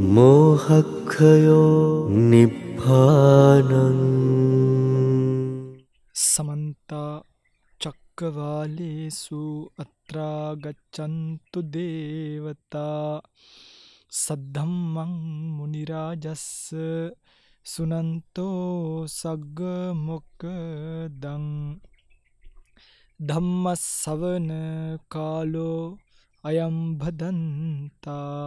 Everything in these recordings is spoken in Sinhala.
මෝහක්ඛයෝ නිබ්බානං සමන්ත චක්කවාලේසු අත්‍රා ගච්ඡන්තු දේවතා සද්ධම්මං මුනි රාජස්ස සුනන්තෝ සග්ග මොක්කදං ධම්ම ශවන කාලෝ අයම් භදන්තා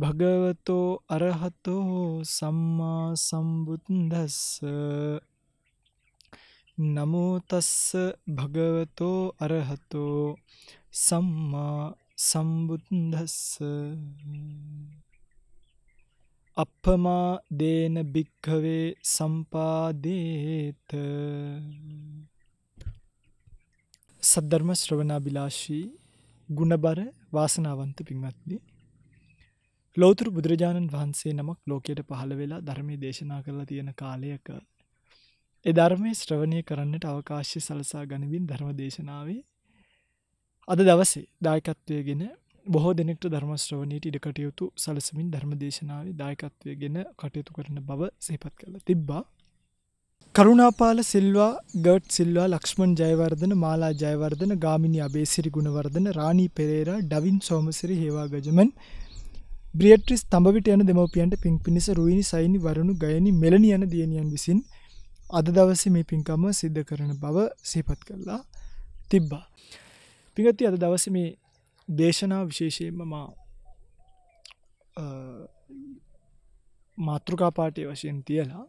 භගවතෝ අරහතෝ සම්මා සම්බුද්දස්ස නමෝ තස්ස භගවතෝ අරහතෝ සම්මා සම්බුද්දස්ස අප්පමා දේන භික්ඛවේ සම්පාදේත සද්ධර්ම ශ්‍රවණාබිලාෂී ගුණබර වාසනාවන්ත පින්වත්නි ලෝතුරු බුදුරජාණන් වහන්සේ නමක් ලෝකයට පහළ වෙලා ධර්මය දේශනා කරලා තියෙන කාලයක එ ධර්මය ශ්‍රවණය කරන්නට අවකාශ්‍ය සලසා ගනිවින් ධර්ම දේශනාවේ අද දවසේ දායකත්වය ගෙන බොහෝ දෙනෙක්ට ධර්මශ්‍රවණයට ඉඩකටයුතු සලසමින් ධර්ම දේශනාව දායකත්වය ගෙන කටයුතු කරන බව සහිපත් කළ තිබ්බා. කරුණාපාල සිල්වා ගට් සිල්වා ලක්ෂ්මන් ජයවර්ධන මාලා ජයවර්ධන ගාමිනි අබේසිරි ගුණවර්ධන රාණී පෙරේරා ඩවින් සෝමසිරි හේවා ගජමන් බ්‍රියට්‍රිස් තඹවිට යන දෙමවපියන්ට පින් පිණිස රුවනි සයිනි වරුණු ගයනි මෙලනි යන දියණියන් විසින් අද දවස මේ පින්කම සිද්ධ කරන බව සේපත් කරලා තිබ්බා. පිඟති අද දවස මේ දේශනා විශේෂයෙන්ම මා මාතෘකා පාටය වශයෙන් තියලා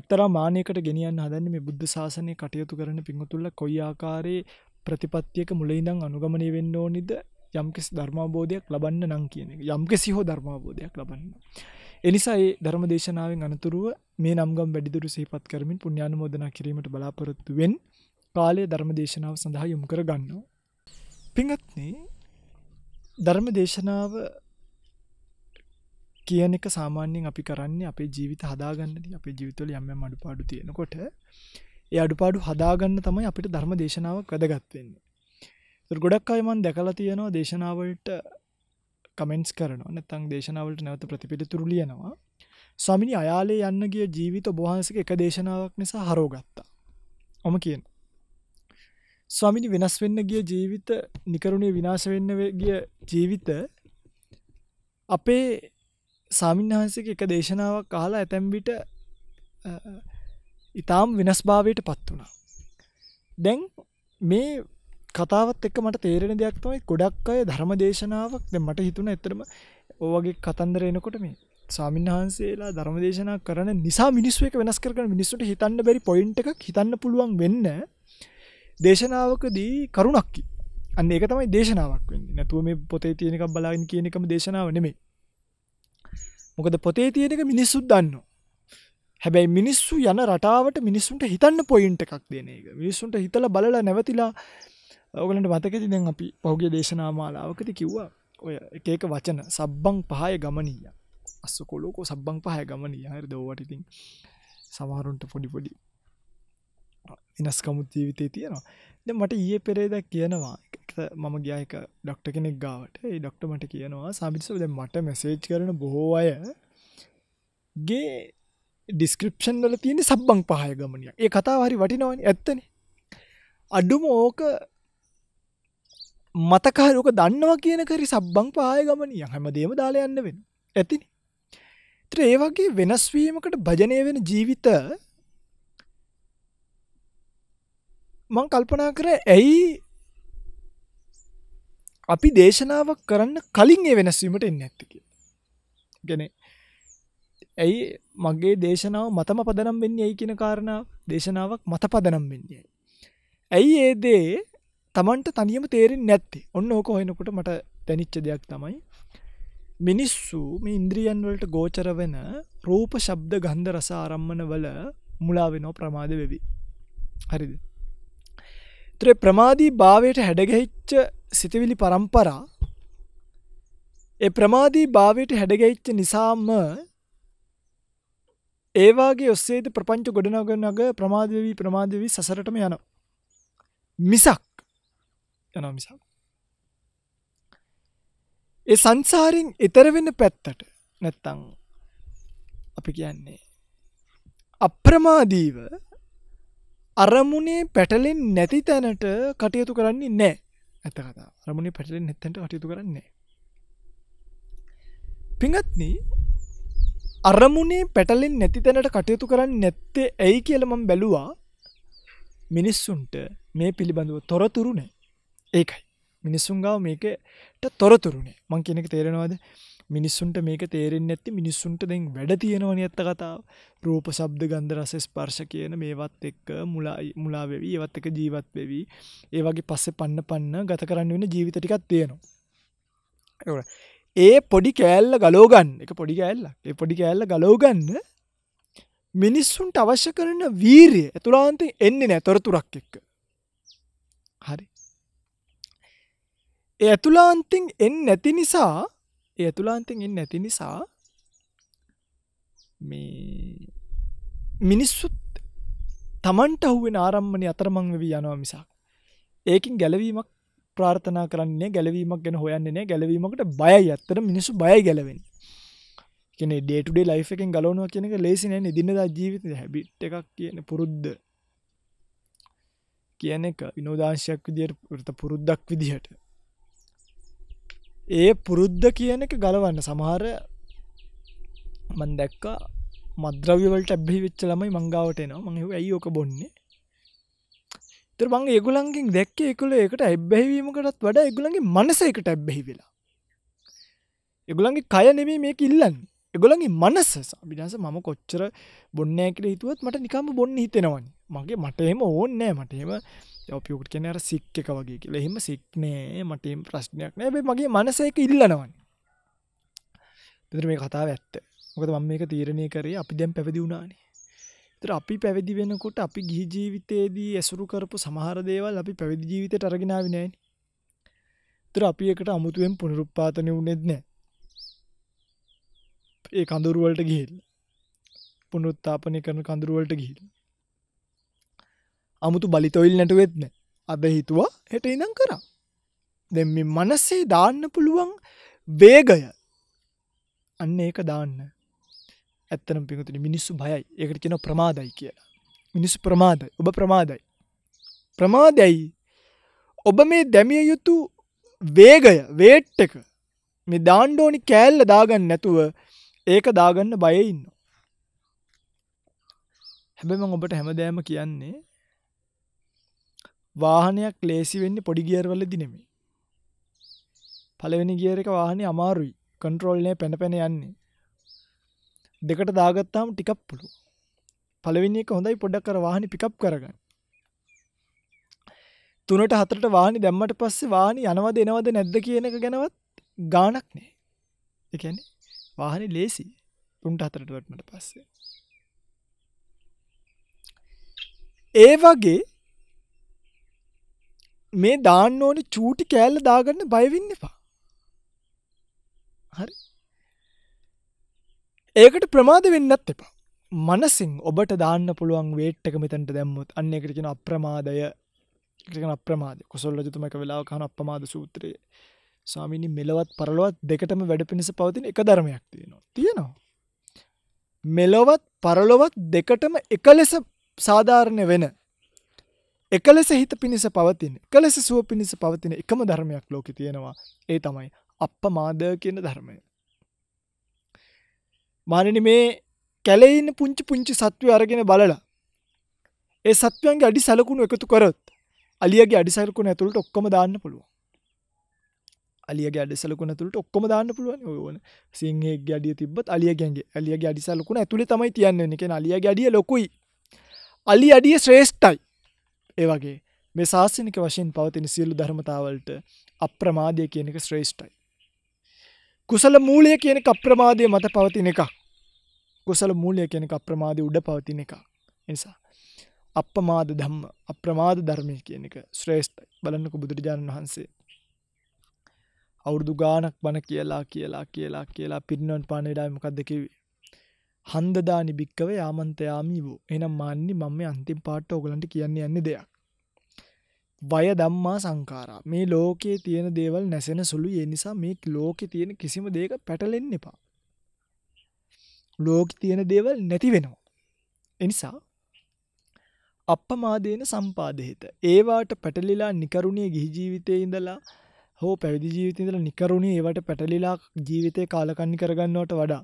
එක්තරා මානයකට ගෙනියන් හදන්න මේ බුද්ධ ශාසනය කටයුතු කරන පිංහතුල්ල කොයි ආකාරයේ ප්‍රතිපත්තියක මුලයිඉඳං අනුගමනය වෙන්න ඕනිද යම්කිස් ධර්මාබෝධයක් ලබන්න නං කියන එක යම්කිසි හෝ ධර්මාබෝධයක් ලබන්න. එනිසා ඒ ධර්ම දේශනාවෙන් අනතුරුව මේ නම්ගම් වැඩිදුරු සහිපත් කරමින් පුුණ්‍යාන මෝදනා කිරීමට බලාපොරොත්තුවෙන් කාලය ධර්ම දේශනාව සඳහා යොම් කර ගන්නවා. පිංගත්න ධර්ම දේශනාව කියන එක සාමාන්‍යෙන් අපි කරන්නේ අපේ ජීවිත හදාගන්න අපේ ජීවිතවල යම්ම අඩුපාඩු තියෙනකොට ඒ අඩුපාඩු හදාගන්න තමයි අපිට ධර්ම දේශනාවක් වැදගත්වෙන්නේ ගොඩක් අයමන් දැකලා තියෙනවා දේශනාවලට කමෙන්ස් කරන නැතං දේශනාවලට නැවත ප්‍රතිපිළිතුරු ලියනවා ස්වාමිනි අයාලේ යන්න ගිය ජීවිත ඔබහන්සක එක දේශනාවක් නිසා හරෝගත්තා ඔම කියන ස්වාමිනි වෙනස් වෙන්න ගිය ජීවිත නිකරුණේ විනාශ වෙන්න ගිය ජීවිත අපේ සාමින්හන්සක එක දේශනාවක් කාලා ඇතැම්බිට ඉතාම් වෙනස් භාවයට පත් වුණා දැන් මේ කතාවත් එක්ක මට තේරෙන දෙයක් තමයි ගොඩක් අය ධර්ම දේශනාවක් දැන් මට හිතුණා ඇත්තටම ඔවගේ කතන්දර එනකොට මේ ස්වාමින්වහන්සේලා ධර්ම දේශනා කරන නිසා මිනිස්සු එක වෙනස් කරගෙන මිනිස්සුන්ට හිතන්න බැරි පොයින්ට් එකක් හිතන්න පුළුවන් වෙන්න දේශනාවකදී කරුණක් අන්න ඒක තමයි දේශනාවක් වෙන්නේ නැතුව මේ පොතේ තියෙන එකක් බලාගෙන කියන එකම දේශනාව නෙමෙයි මොකද පොතේ තියෙන එක මිනිස්සුත් දන්නවා හැබැයි මිනිස්සු යන රටාවට මිනිස්සුන්ට හිතන්න පොයින්ට එකක් දෙන එක මිනිස්සුන්ට හිතල බලලා නැවතිලා ඔගලට මතකති දැන් අපි පහුගේ දේශනා මාලාවකති කිව්වා ඔය එකක වචන සබ්බං පහය ගමනීය අස්ස කොලෝකෝ සබ්බං පහය ගමනී හර දෝවටිතින් සමහරුන්ට පොඩිපොඩි වෙනස්කමුත් ජීවිතය තියෙනවා ද මට ඒ පෙරේද කියනවා මම ගියයක ඩක්ට කෙනෙක් ගාවට ඒ ඩක්ට මට කියනවා සාමිසල මට මැසේජ් කරන බොහෝ අය ගේ ඩිස්ක්‍රපෂන් වල තියෙන සබ්බං පහය ගමනිය ඒ කතා හරි වටිනවනි ඇත්තන අඩුම ඕක මතකාරෝක දන්නවා කියන කරි සබ්බං පායගමනිය හැමදේම දාලා යන්න වෙන. ඇතිනි. ඉතින් ඒ වගේ වෙනස් වීමකට භජනය වෙන ජීවිත මං කල්පනා කර ඇයි අපි දේශනාවක් කරන්න කලින් ඒ වෙනස් වීමට එන්නේ නැත්තේ කියලා. කියන්නේ ඇයි මගේ දේශනාව මතම පදනම් වෙන්නේ ඇයි කියන කාරණා දේශනාවක් මත පදනම් වෙන්නේ ඇයි. ඇයි ඒ දේ තමන්ට තනියම තේරෙන් නැත්ති ඔන්න ඕක හොයනකොට මට තැනිච්ච දෙයක් තමයි මිනිස්සු මේ ඉන්ද්‍රියන් වලට ගෝචර වෙන රූප ශබ්ද ගන්ධ රස ආරම්මන වල මුලා වෙනෝ ප්‍රමාද වෙවි හරිද ත්‍රේ ප්‍රමාදී භාවයට හැඩගැහිච්ච සිතවිලි පරම්පරා ඒ ප්‍රමාදී භාවයට හැඩගැහිච්ච නිසාම ඒවාගේ ඔස්සේද ප්‍රපංච ගොඩනගනග ප්‍රමාදවී ප්‍රමාදවී සසරටම යන මිසක් යනවා මිසා. ඒ සංසාරෙන් එතර වෙන්න පැත්තට නැත්තං අපි කියන්නේ අප්‍රමාදීව අරමුණේ පැටලෙන් නැති තැනට කටයුතු කරන්නේ නෑ ඇත කතා අරමුණේ පැටලෙන් නැත්තැට කටයුතු කරන්නේ පිඟත්න අරමුණේ පැටලෙන් නැති තැනට කටයුතු කරන්න නැත්තේ ඇයි කියලමම් බැලුවා මිනිස්සුන්ට මේ පිළිබඳව තොරතුරු නෑ ඒකයි මිනිස්සුන් ගාව මේකට තොරතුරුණේ මං කෙනෙක තේරෙනවාද මිනිස්සුන්ට මේක තේරෙන් ඇති මිනිස්සුන්ට දෙන් වැඩ තියෙනවන ඇත්ත කතාව රූප සබ්ද ගන්දරස ස්පර්ශ කියන මේවත් එක්ක මුලාවෙවී ඒවත් එක ජීවත් වෙවී ඒ වගේ පස්සෙ පන්න පන්න ගත කරන්න වෙන ජීවිත ටිකක් තියෙනවා ඒ පොඩි කෑල්ල ගලෝගන්න එක පොඩි කෑල්ල ඒ පොඩි කෑල්ල ගලෝගන්න මිනිස්සුන්ට අවශ්‍ය කරන වීරය ඇතුලාන්තේ එන්නේ නෑ තොරතුරක් එක්ක හරි ඒ ඇතුලාන්තින් එන් නැති නිසා ඒ ඇතුලාන්තින් එන් නැති නිසා මේ මිනිස්සුත් තමන්ට හුවෙන් ආරම්මණය අතරමං වී යනවා මිසාක් ඒකින් ගැලවීමක් ප්‍රාර්ථනා කරන්නේ ගැලවීමක් ගැන හොයන්නේ ගැලවීමකට බයයි ඇත්තර මිනිසු බය ගැලවෙන් කෙන ඩේටුඩේ ලයිෆ එකෙන් ගලවනවා කියනක ලේසිනය නිදින්නදා ජීවිත හැබිට් එකක් කියන පුරුද්ධ කියන එක විනෝදාංශයක් විදියට පුරුද්දක් විදිහට ඒ පුරුද්ධ කියන එක ගලවන්න සමහර මන් දැක්කා මද්‍රව්‍යවලට ඇබ්බි වෙච්ච ළමයි මංගාවට එනවා මං ඇයි ඕක බොන්නේ තර බං ඒගුලන්ගින් දැක්ක එකුල එකට ඇබ්බැහිවීමකටත් වඩ එගුලන්ගේ මනස එකට ඇබ්බැහි වෙලා එගුලන්ගේ කය නෙමේ මේක ඉල්ලන් එගොලගේ මනස සබිනස මම කොච්චර බොන්නෑ කියල හිතුවත් මට නිකම බොන්න හිතෙනවනි මගේ මටහෙම ඕන්නෑ මටහෙම යපියුට කෙන අර සික් එක වගේ කියලා එහෙම සික්නේ මටම් ප්‍රශ්නයක් නෑ මගේ මනස එක ඉල්ලනවන් තර මේ කතාව ඇත්ත මොකද මම මේක තීරණය කරේ අපි දැම් පැවිදි වුණානේ තර අපි පැවිදි වෙනකොට අපි ගිහි ජීවිතයේදී ඇසුරු කරපු සමහර දේවල් අපි පැවිදි ජීවිතයට අරගෙනාව නෑන තර අපි එකට අමුතුවෙන් පුනරුපාතනය වුණෙත් නෑ ඒ කඳුරුවලට ගිහිල් පුනුත්තාපනය කරන කඳුරුවලට ගිහිල් අමුතු බලිතොයිල් නැටුවෙත්න අද හිතුවා හෙට ඉඳං කරා දෙම මනස්සේ දාන්න පුළුවන් වේගය අන්න ඒක දාන්න ඇත්තනම් පිතුන මිනිස්සු බයයි ඒකට කියෙන ප්‍රමාදයි කියලා මිනිස්සු ප්‍රමාදයි ඔබ ප්‍රමාදයි ප්‍රමාදයි ඔබ මේ දැමිය යුතු වේගය වේට් එක මේ දාණ්ඩෝනි කෑල්ල දාගන්න නැතුව ඒක දාගන්න බයඉන්න හැබැම ඔබට හැමදෑම කියන්නේ වාහනයක් ලේසි වෙන්නේ පොඩි ගියර් වලදී නෙමෙයි. පළවෙනි ගියර් එක වාහනේ අමාරුයි. කන්ට්‍රෝල් නෑ පැන පැන යන්නේ. දෙකට දාගත්තාම ටිකක් පුළුවන්. පළවෙනි එක හොඳයි පොඩ්ඩක් අර වාහනේ පිකප් කරගන්න. තුනට හතරට වාහනේ දැම්මට පස්සේ වාහනේ යනවද එනවද නැද්ද කියන එක ගැනවත් ගාණක් නෑ. ඒ කියන්නේ වාහනේ ලේසි. තුනට හතරට වටනට පස්සේ. ඒ වගේ මේ දාන්න ඕනි චූටි කෑල්ල දාගන්න බය වෙන්න එපා. හරි. ඒකට ප්‍රමාද වෙන්නත් එපා. මනසින් ඔබට දාන්න පුළුවන් වේට් එක මෙතනට දැම්මොත් අන්න ඒකට කියන අප්‍රමාදය කියන අප්‍රමාද කොසල් රජතුම එක වෙලාව කහන අප්‍රමාද සූත්‍රයේ ස්වාමීනි මෙලවත් පරලොවත් දෙකටම වැඩ පිණිස පවතින එක ධර්මයක් තියෙනවා. තියෙනවා. මෙලොවත් පරලොවත් දෙකටම එක ලෙස සාධාරණය වෙන එකලෙස හිත පිණිස පවතින එකලෙස සුව පිණිස පවතින එකම ධර්මයක් ලෝකෙ තියෙනවා ඒ තමයි අප්පමාද කියන ධර්මය. මානනි මේ කැලේ ඉන්න පුංචි පුංචි සත්වය අරගෙන බලලා ඒ සත්වයන්ගේ අඩි සලකුණු එකතු කරොත් අලියගේ අඩි සලකුණු ඇතුළට ඔක්කොම දාන්න පුළුවන්. අලියගේ අඩි සලකුණු ඇතුළට ඔක්කොම දාන්න පුළුවන්. ඔය ඕන සිංහයේගේ අඩිය තිබ්බත් අලියගේ අලියගේ අඩි සලකුණු ඇතුළේ තමයි තියන්නේ. ඒ කියන්නේ අලියගේ අඩිය ලොකුයි. අලි අඩිය ශ්‍රේෂ්ඨයි. ඒවගේ මේ ශාසනික වශයෙන් පවතින සියලු ධර්මතාවලට අප්‍රමාදය කියන එක ශ්‍රේෂ්ඨයි. කුසල මූලය කියන අප්‍රමාදය මත පවතින එකක්. කුසල මූලය කියන අප්‍රමාදය උඩ පවතින එකක්. නිසා අපමාද ධම්ම අප්‍රමාද ධර්මය කියන එක ශ්‍රේෂ්ඨයි. බලන්නක බුදුරජාණන් වහන්සේ අවුරුදු ගානක් බණ කියලා කියලා කියලා කියලා පිරිනවන් පාන වෙලාවේ මොකද්ද කිව්වේ? හන්දදා නිබික්කව යාමන්තයාමී වූ එනම් මාන්නේ මම අන්තිම් පාට ඔගලන්ට කියන්න යන්න දෙයක්. වය දම්මා සංකාරා මේ ලෝකයේ තියෙන දේවල් නැසෙන සුළු ඒ නිසා මේ ලෝකෙ තියෙන කිසිම දේක පැටලෙන්න එපා. ලෝක තියෙන දේවල් නැති වෙනවා. එනිසා අපමාදයන සම්පාදහිත ඒවාට පැටලිලා නිකරුණේ ගිහි ජීවිතය ඉඳලා හෝ පැවිදි ජීවිතඉඳල නිකරුණේ ඒවට පැටලිලා ජීවිතය කාලකන්නි කරගන්නවට වඩා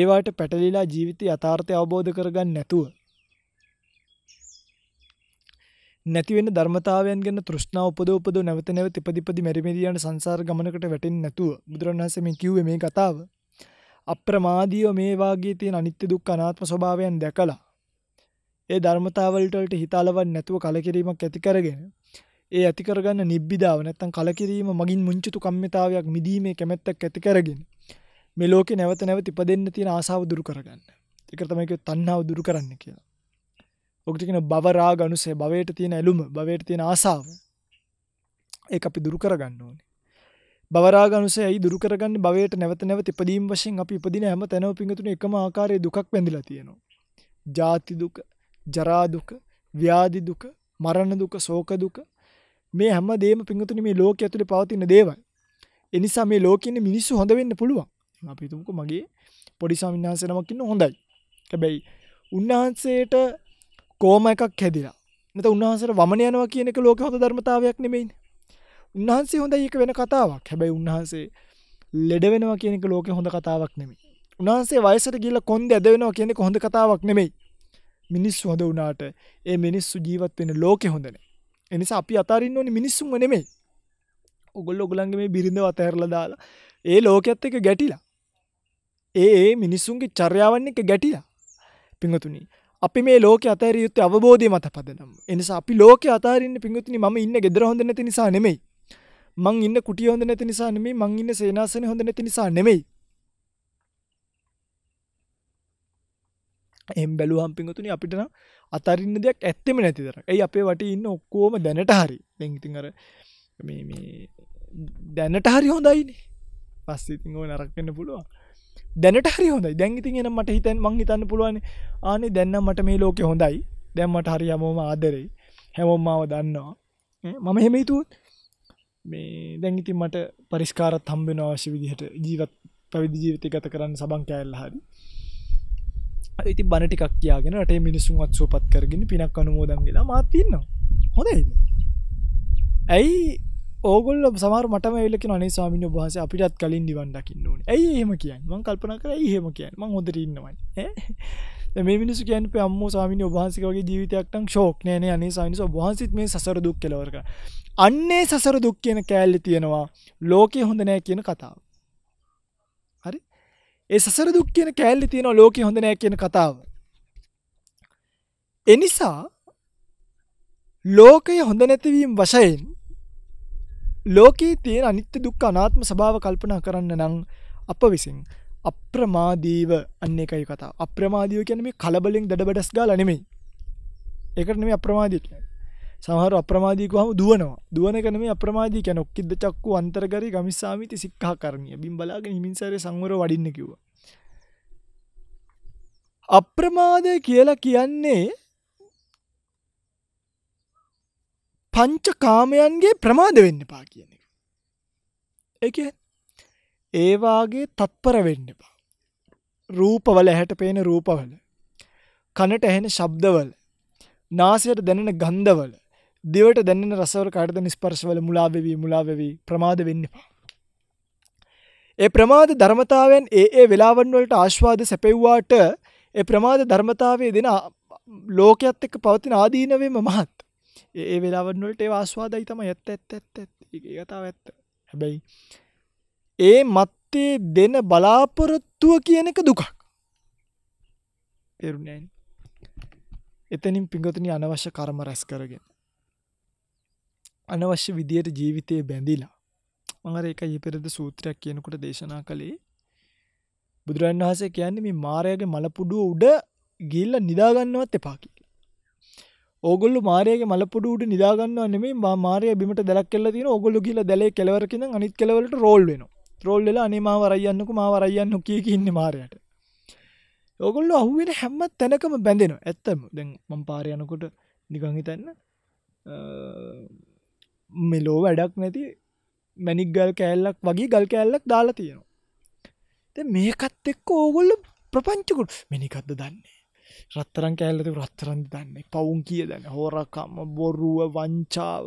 ඒවාට පැටලිලා ජීවිතය යථාර්ථය අවබෝධ කරගන්න නැතුව නැති වෙන ධර්මතාවයන් ගැන තෘෂ්ණාව උපදව උපදව නැවත නැවත ඉපදිපදි මෙරි මෙරි යන සංසාර ගමනකට වැටෙන්නේ නැතුව බුදුරණවහන්සේ මේ කිව්වේ මේ කතාව අප්‍රමාදීව මේ වාගේ තියෙන අනිත්‍ය දුක්ඛ අනාත්ම ස්වභාවයන් දැකලා ඒ ධර්මතාවලට වලට හිතාලවන්නේ නැතුව කලකිරීමක් ඇති කරගෙන ඒ ඇති කරගන්න නිබ්බිදාව නැත්තම් කලකිරීම මගින් මුංචිතු කම්මිතාවයක් මිදීමේ කැමැත්තක් ඇති කරගෙන මේ ලෝකේ නැවත නැවත ඉපදෙන්න තියෙන ආසාව දුරු කරගන්න. ඒක තමයි කිය තණ්හාව දුරු කරන්න කියලා. ඔකට කියන භව රාග අනුසය භවයට තියෙන ඇලුම, භවයට තියෙන ආසාව. ඒක අපි දුරු කරගන්න ඕනේ. භව රාග අනුසය ඇයි දුරු කරගන්නේ? භවයට නැවත නැවත ඉපදීම වශයෙන් අපි ඉපදින හැම තැනම පිඟුතුනේ එකම ආකාරයේ දුකක් වැඳිලා තියෙනවා. ජාති දුක, ජරා දුක, ව්‍යාධි දුක, මරණ දුක, ශෝක දුක මේ හැම දෙයක්ම පිඟුතුනේ මේ ලෝකයේ ඇතුලේ පවතින දේවල්. එනිසා මේ ලෝකයේ මිනිස්සු හොඳ වෙන්න පුළුවන්. අපිතුමුක මගේ පොඩි සාමින්හන්සනමක්කින්න හොඳයි හැබැයි උන්වහන්සේට කෝම එකක් හැදිලා නත උන්වහන්සර වමනයනවා කියනක ලෝක හොඳ ධර්මතාවයක් නෙමෙයින් උන්වහන්සේ හොඳ ඒක වෙන කතාවක් හැබැයි උන්වහන්සේ ලෙඩ වෙනවා කියනෙක ලෝක හොඳ කතාවක් නෙමේ උන්හන්සේ වයිසට ගිල්ල කොන්ද ඇද වෙනවා කියනෙක හොඳ කතාවක් නෙමෙයි මිනිස් හොඳ වනාට ඒ මිනිස්සු ජීවත් වෙන ලෝකෙ හොඳන එනිසා අපි අතාරන්න ඕනි මිනිස්සුම නෙමෙයි ඔගොල් ඔගලන්ගේ මේ බිරිඳ අතඇරල දාලා ඒ ලෝකඇත් එක ගැටිලා ඒ මිනිස්සුන්ගේ චර්යාවන් එක ගැටිය පිංහතුනි අපි මේ ලෝක අතර යුත්ත අවබෝධය මත පදනම් එනිසා අපි ලෝක අතරන්න පිංගතුනි ම ඉන්න ගෙදර හොඳ නැති නිසා නෙමෙයි මං ඉන්න කුටිය හොඳ නැති නිසා නෙමේ මං ඉන්න සේනාසන හොඳ නැති නිසා නෙමෙයි එම් බැලුවම් පිංහතුනි අපිට අතරන්න දෙයක් ඇත්තෙම නැතිදර ඇයි අපේ වට ඉන්න ඔක්කෝම දැනට හරි දැංතින් අර දැනට හරි හොඳයින පස්සිතින් ඕ නරක්කන්න පුළුවන් දැනට හරි හොඳයි දැන්ගති එන මට හිතන් මං හිතන්න පුළුවන් ආනෙ දැන්න මට මේ ලෝකෙ හොඳයි දැම්මට හරි හමෝම ආදරෙයි හැමොම්මාව දන්නවා මම හෙමයිතුත් මේ දැන්ගිති මට පරිස්කාරත් හම්බෙන අවශ්‍ය විදිහට ජීවත් පැවිදි ජීවිත ගත කරන්න සබං කෑල්ල හරි ඇති බණටිකක් කියයාගෙන ට මිනිසුන්වත් සූපත් කරගෙන පිනක් අනුමෝදන් කියලා මාතින්නවා හොඳයිද ඇයි ඕගොල්ල සමර මටම එල්ලක නේ ස්වාමින වහස අපිටත් කලින් නිවන්ඩකින්න ඕන ඇයි එහෙම කියන්න මං කල්පන කර හෙම කියන්න ම හොඳ ඉන්නවයි මේ මිනිස් කියන් අම්ම සාමින වහන්සකගේ ජීවිතයක්ටන් ශෝක් නෑන අනේ සයිනිස වහන්සිත් මේ සසර දුක් කෙලවරක අන්නේ සසර දුක් කියන කෑල්ලි තියෙනවා ලෝකය හොඳ නෑ කියන කතාව හරි ඒ සසර දුක් කියන කෑල්ලි තියෙන ලෝක හොඳ නෑ කියන කතාව. එනිසා ලෝකය හොඳ නැතිවීම් වශයෙන් ලෝකයේ තියෙන අනිත්‍ය දුක් අනාත්ම ස්වභාව කල්පනා කරන්න නම් අප විසින් අප්‍රමාදීව අන්න එකයි කතා අප්‍රමාදීව කියන්නේ මේ කලබලෙන් දඩබඩස් ගාලා නෙමෙයි ඒකට නෙමෙයි අප්‍රමාදී කියන්නේ සමහර අප්‍රමාදී කිව්වම දුවනවා දුවන එක නෙමෙයි අප්‍රමාදී කියන්නේ ඔක්කිද්ද චක්කු අන්තර්ගරි ගමිස්සාමිති සික්ඛා කරණීය බිම් බලාගෙන හිමින්සාරේ සංවරව වඩින්න කිව්වා අප්‍රමාදය කියලා කියන්නේ පංච කාමයන්ගේ ප්‍රමාද වෙන්න පා කියන එක. එක ඒවාගේ තත්පර වෙන්නවා. රූපවල හැට පේන රූපවල. කනට ඇහෙන ශබ්දවල. නාසයට දැනෙන ගන්ධවල. දිවට දැනෙන රසවර කාටද නිස්පර්ශවල මුලාවෙවී මුලාවෙවී ප්‍රමාද වෙන්නපා. ඒ ප්‍රමාද ධර්මතාවෙන් ඒ ඒ වෙලාවන් වලට ආශ්වාද සැපෙව්වාට ඒ ප්‍රමාද ධර්මතාවයේ දෙන ලෝකයේත් එක්ක පවතින ආදීනවෙම මහත්. ඒ වෙලාවන්නොලට වාස්වාදයි තම ඇත්ත ඇත්ත ඇත්ත ඒගතාව ඇත්ත හැබැයි ඒ මත්තේ දෙන බලාපොරොත්තුව කියන එක දුකක් තෙරුණෑන් එතනින් පිගතන අනවශ්‍ය කරම රැස් කරගෙන අනවශ්‍ය විදියට ජීවිතය බැඳිලා මඟර එක යෙපෙරද සූත්‍රයක් කියනකොට දේශනා කළේ බුදුරන් වහසේ කියන්නේ මේ මාරයගේ මලපුඩුව උඩ ගිල්ල නිදාගන්නවත් එපාකි ඕගොල්ලු මාරයගේ මලපුඩුට නිදාගන්නවා නෙමේ මාරය බිමට දැක් කෙල්ල තින ඔගොල්ලු කියල දැලේ කෙලවරකින අනිත් කෙලවලට රෝල් වෙන රෝල් වෙලා අනේ මා වරයියන්නක මා වරයියන්න කිය ඉන්න මාරයට ඔගොල්ලු අහුවෙන හැම්ම තැනකම බැඳෙන ඇත්තම දැන් මම් පාරයනකොට නිගංහිතන්න මෙලෝ වැඩක් නැති මැනික්ගල් කෑල්ලක් වගේ ගල් කෑල්ලක් දාලා තියෙනවා මේකත් එක්ක ඕගොල්ල ප්‍රපංචකුට මිනිකක්ද දන්නේ රත්තරන් කෑල්ලති රත්තරන් දන්නේ පවුන් කිය දැන හෝරකම්ම බොරුව වංචාව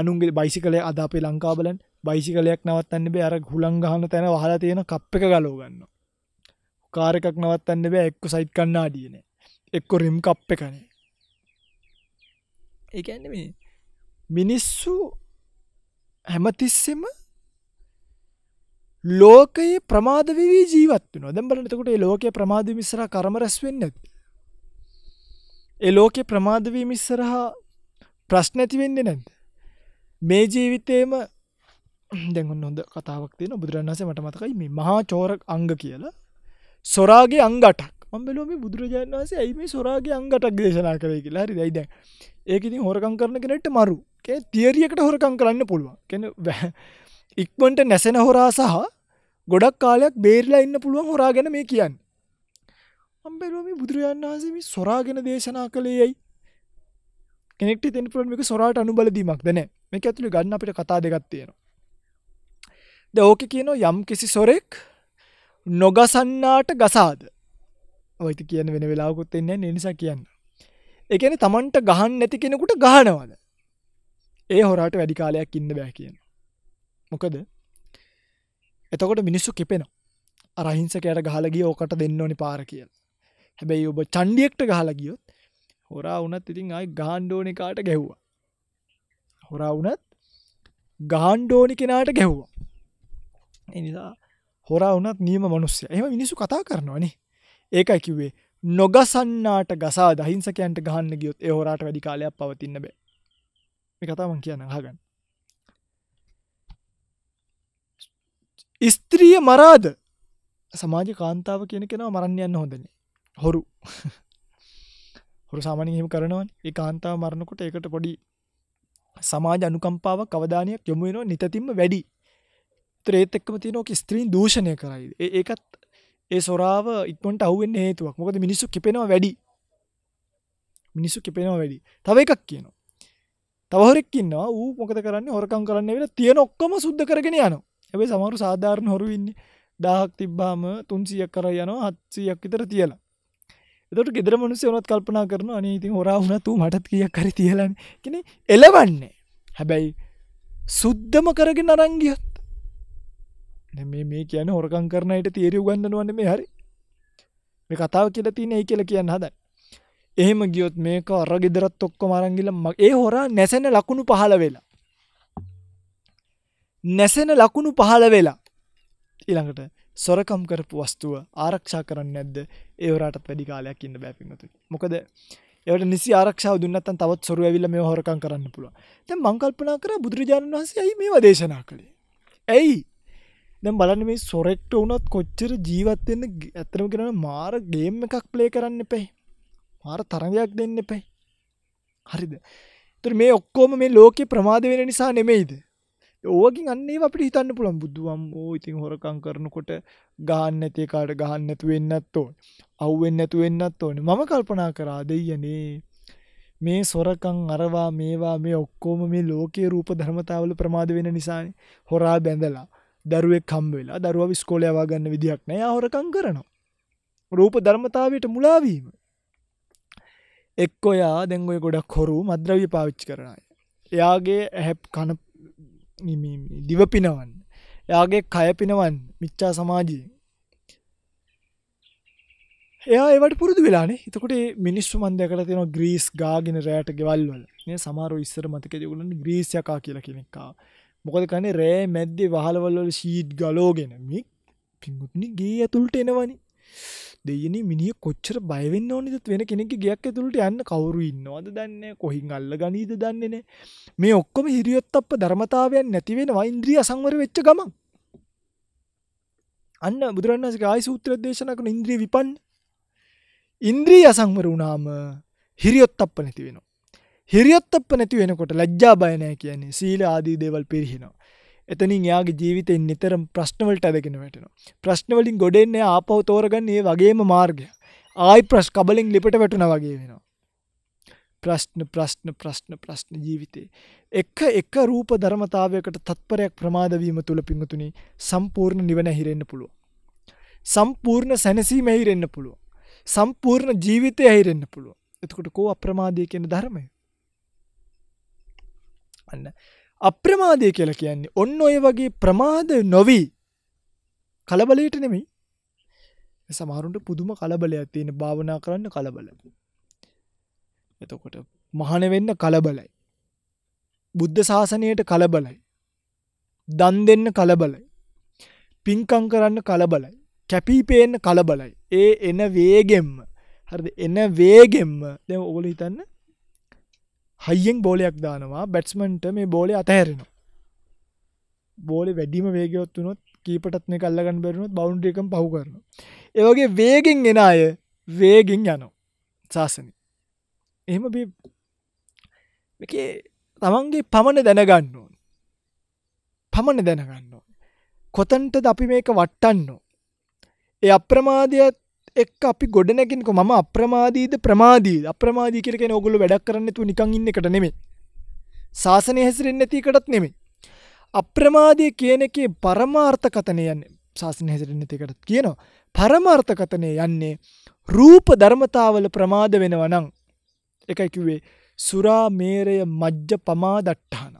අනුන්ගේ බයිසිකලේ අද අපේ ලංකාබලන් බයිසිකලයක් නවත්තන්න බේ අර හුළං ගහන තැන වහලා තියෙන කප් එක ගලෝගන්න කාර එකක් නවත්තන්න බෑ එක්ක සයිට් කන්නා දියනේ එක්කො රිම් කප් එකනේ ඒකන්න මේ මිනිස්සු හැමතිස්සෙම ලෝකයේ ප්‍රමාද වෙවි ජීවත් වෙනවා. දැන් බලන්න එතකොට මේ ලෝකයේ ප්‍රමාද වීම ඉස්සරහා කර්ම රැස් වෙන්නේ නැද්ද? ඒ ලෝකයේ ප්‍රමාද වීම ඉස්සරහා ප්‍රශ්න ඇති වෙන්නේ නැද්ද? මේ ජීවිතේම දැන් ඔන්න හොඳ කතාවක් තියෙනවා බුදුරණන් වහන්සේ මට මතකයි මේ මහා චෝර අංග කියලා සොරාගේ අංග 8ක්. මම බැලුවා මේ බුදුරජාණන් වහන්සේ ඇයි මේ සොරාගේ අංග 8ක් දේශනා කරේ කියලා. හරිද? ඇයි දැන් ඒක ඉතින් හොරකම් කරන කෙනෙක්ට මරු. කියන්නේ තියරි එකට හොරකම් කරන්න පුළුවන්. කියන්නේ ඉක්මනට නැසෙන හොරා සහ ගොඩක් කාලයක් බේරලා ඉන්න පුළුවන් හොරා ගැන මේ කියන්න අම්බෙරුවම බුදුරජාන් වහන්සේම සොරාගෙන දේශනා කළේ යයි කෙනෙක්ට තෙන් පුළමික සොරාට අනුබලදීමක් දැන මේ ඇතුළි ගන්න අපිට කතා දෙගත් තියෙනවා ද ඕක කියන යම් කිසි සොරෙක් නොගසන්නාට ගසාද ඔයිති කියන වෙන වෙලාකුත් එන්නේ නිසා කියන්න එකන තමන්ට ගහන් නැති කෙනෙකුට ගහනවාද ඒ හොරාට වැඩිකාලයක් ඉන්න බෑ කියන මොකද එතකොට මිනිස්සු කිපෙනවා රහිංසකයට ගහලගිය ඕකට දෙන්න ඕනි පාර කියල හැබැයි ඔබ චන්ඩියෙක්ට ගහලගියොත් හොරා වනත් ඉතින් අයි ගාණ්ඩෝනි කාට ගැහ්වා හොරා වනත් ගාණ්ඩෝනි කෙනාට ගැහ්වා එනිසා හොරා වනත් නියම මනුස්්‍ය එම මිනිසු කතා කරනවානේ ඒකයි කිව්වේ නොගසන්නාට ගසා දහිංසකයන්ට ගහන්න ගියොත් ඒ හොරාට වැඩි කාලයක් පවතින්න බෑ මේ කතාමන් කියන්න හගන්න ස්ත්‍රිය මරාද සමාජ කාන්තාව කියන කෙනව මරන්න යන්න හොඳනේ හොරු හොරු සාමානින් හිම කරනවන් ඒ කාන්තාව මරණකොට ඒකට පොඩි සමාජ අනුකම්පාව කවධානයක් යොමු වෙනවා නිතතින්ම වැඩි ත්‍රේත් එක්කම තියනෝක ස්ත්‍රීන් දූෂණය කරයි ඒකත් ඒ සොරාව ඉක්මට අවුවෙන් හේතුවක් මොකද මිනිස්සු කිපෙනවා වැඩි මිනිස්සු කිපෙනවා වැඩි තව එකක් කියනවා තවහරෙක් ඉන්නවා ඌ මොකද කරන්න හොරකම් කරන්න වෙලා තියෙන ඔක්කොම සුද්ධ කරගෙන යනවා හැබේ සමරු සාධාරණ හොරුවෙන්නේ දාහක් තිබ්බාම තුන්සියක් කර යන හත්සියක් විතර තියලා එතට ගෙදර මනුසයනොත් කල්පනා කරන අනීතින් හොරා වුණතු මටත් කියක් කර තියලන්න කෙන එලවන්නේ හැබැයි සුද්ධම කරගෙන අරංගියත් මේ කියන හොරකං කරනයට තේරය ගන්දනුවන්න මේ හරි මේ කතාව කියලා තියෙන ඒ කියල කියන්න හද එහෙම ගියොත් මේක අර ගෙදරත් ඔක්කො මරංගිලම්මක් ඒ හොරා නැසැන ලකුණු පහල වෙලා නැසෙන ලකුණු පහළ වෙලා ඊළඟට සොරකම් කරපු වස්තුව ආරක්ෂා කරන්න නැද්ද ඒවරටත් වැඩි කාලයක් ඉන්න බැපිමතු මොකද ඒට නිසි ආරක්ෂාව දුන්නත්තන් තවත් සොරු ඇවිල්ල මේ හොරකම් කරන්න පුළුව තැ මංකල්පනා කර බුදුරජාණන් වහන්සේ ඇයි මේ දේශනා කළේ ඇයි දැම් බලන මේ සොරෙක්ට වනත් කොච්චර ජීවත්වෙන්න ඇතරම කරන මාර ගේම් එකක් ප්ලේ කරන්න පැයි මාර තරගයක් දෙන්න පැයි හරිද තුර මේ ඔක්කෝම මේ ලෝකෙ ප්‍රමාද වෙන නිසා නෙමෙයිද ඕකින් අන්නේ අපිට හිතන්න පුළන් බුදුුවම් ෝ ඉතින් හොරකං කරනකොට ගාන්න ඇතිකාට ගහන්නඇතු වෙන්නත් ඕන අව්වෙන්න ඇතු වෙන්නත් ඕන මම කල්පනා කරා දෙයනේ මේ සොරකං අරවා මේවා මේ ඔක්කෝම මේ ලෝකයේ රූප ධර්මතාවල ප්‍රමාද වෙන නිසාන හොරා බැඳලා දරුවෙක් කම්වෙලා දරුව විස්කෝලයවා ගන්න විදිහක් නෑ හොරකං කරනවා රූප ධර්මතාවයට මුලාවීම එක්කොයා දැංගොය ගොඩක් හොරු මද්‍රවී පාවිච්චි කරනය එයාගේ ඇහැප් කන දිවපිනවන්න යාගේ කයපිනවන් මිච්චා සමාජී එයා ඒවට පුරුදු වෙලානේ එතකොට මිනිස්සු මන්දයකට තියෙන ග්‍රීස් ගාගෙන රෑට ගෙවල්වල සමාර ඉස්සර මතක දෙගුලන් ග්‍රීස් යකා කියලා කෙනෙක්කා මොකද කනේ රෑ මැද්දේ වහලවල්වල ශීට් ගලෝගෙන මික් පිගුත්නි ගේ ඇතුළට එනවනි දෙයනේ මිනිහ කොච්චර බයවෙන්න ඕනිද වෙන කෙනෙක් ගයක් ඇතුළට යන්න කවුරු ඉන්නවාද දන්න කොහින් අල්ල ගනීද දන්නේන මේ ඔක්කොම හිරියොත් අප ධර්මතාවයන් නැතිවෙන වෛන්ද්‍රී අසංවර වෙච්ච ගම අන්න බුදුරන්ස ආයි සූත්‍ර දේශනකන ඉන්ද්‍රී විපන් ඉන්ද්‍රී අසංවර වුණාම හිරියොත් අප නැති වෙන හිරියොත් අප නැති වෙනකොට ලැජ්ජා බයනෑ කියන්නේ සීල ආදී දේවල් පිරිහෙනවා එතනින් යාගේ ජීවිතෙන් නිතරම් ප්‍රශ්නවලට ඇදගෙන වැටෙනවා. ප්‍රශ්නවලින් ගොඩෙන්නේ ආපහු තෝරගන්න ඒ වගේම මාර්ගය. ආයි ප්‍රශ් කබලින් ලිපට වැටුණා වගේ වෙනවා. ප්‍රශ්න ප්‍රශ්න ප්‍රශ්න ප්‍රශ්න ජීවිතේ. එක එක රූප ධර්මතාවයකට තත්පරයක් ප්‍රමාද වීම තුල පිංගුතුනි සම්පූර්ණ නිවන හිරෙන්න පුළුවන්. සම්පූර්ණ සැනසීම හිරෙන්න පුළුවන්. සම්පූර්ණ ජීවිතය හිරෙන්න පුළුවන්. එතකොට කෝ අප්‍රමාදී කියන ධර්මය. අන්න අප්‍රමාදය කියලා කියන්නේ ඔන්න ඔය වගේ ප්‍රමාද නොවි කලබලයට නෙමෙයි. සමහරුන්ට පුදුම කලබලයක් තියෙන භාවනා කරන්න කලබල. එතකොට මහන වෙන්න කලබලයි. බුද්ධ ශාසනයට කලබලයි. දන් දෙන්න කලබලයි. පින්කම් කරන්න කලබලයි. කැපී පේන්න කලබලයි. ඒ එන වේගෙම්ම හරිද එන වේගෙම්ම දැන් ඔයගොල්ලෝ හිතන්නේ හයියෙන් බෝලයක් දානවා බැට්ස්මන්ට මේ බෝලය අතහැරෙන බෝල වැඩිම වේගයොත් වනොත් කීපටත්න කල්ලගන්න බැරුණොත් බෞන්්ඩියකම් පහු කරන ඒවගේ වේගෙන් එන අය වේගෙන් යනෝ ශාසන එහෙම තමන්ගේ පමණ දැනගන්න ඕන පමණ දැනගන්න ඕන කොතන්ට ද අපි මේක වට්ටන්න ඒ අප්‍රමාදයත් එක් අපි ගොඩනැකින්ක මම අප්‍රමාදීද ප්‍රමාදීද අප්‍රමාදී කරක ඔගොල වැඩක් කරන්න තු නිකං ඉන්න එකට නෙමේ ශාසනය හැසිරෙන් නැතිකටත් නෙමේ අප්‍රමාදය කියන එකේ පරමාර්ථකතනය යන්න ශාසන හැසිරෙන් නැතිකටත් කියනවා පරමාර්ථකතනය යන්නේ රූප ධර්මතාවල ප්‍රමාද වෙනවනං එකකිවේ සුරා මේරය මජ්්‍ය පමා දට්ඨාන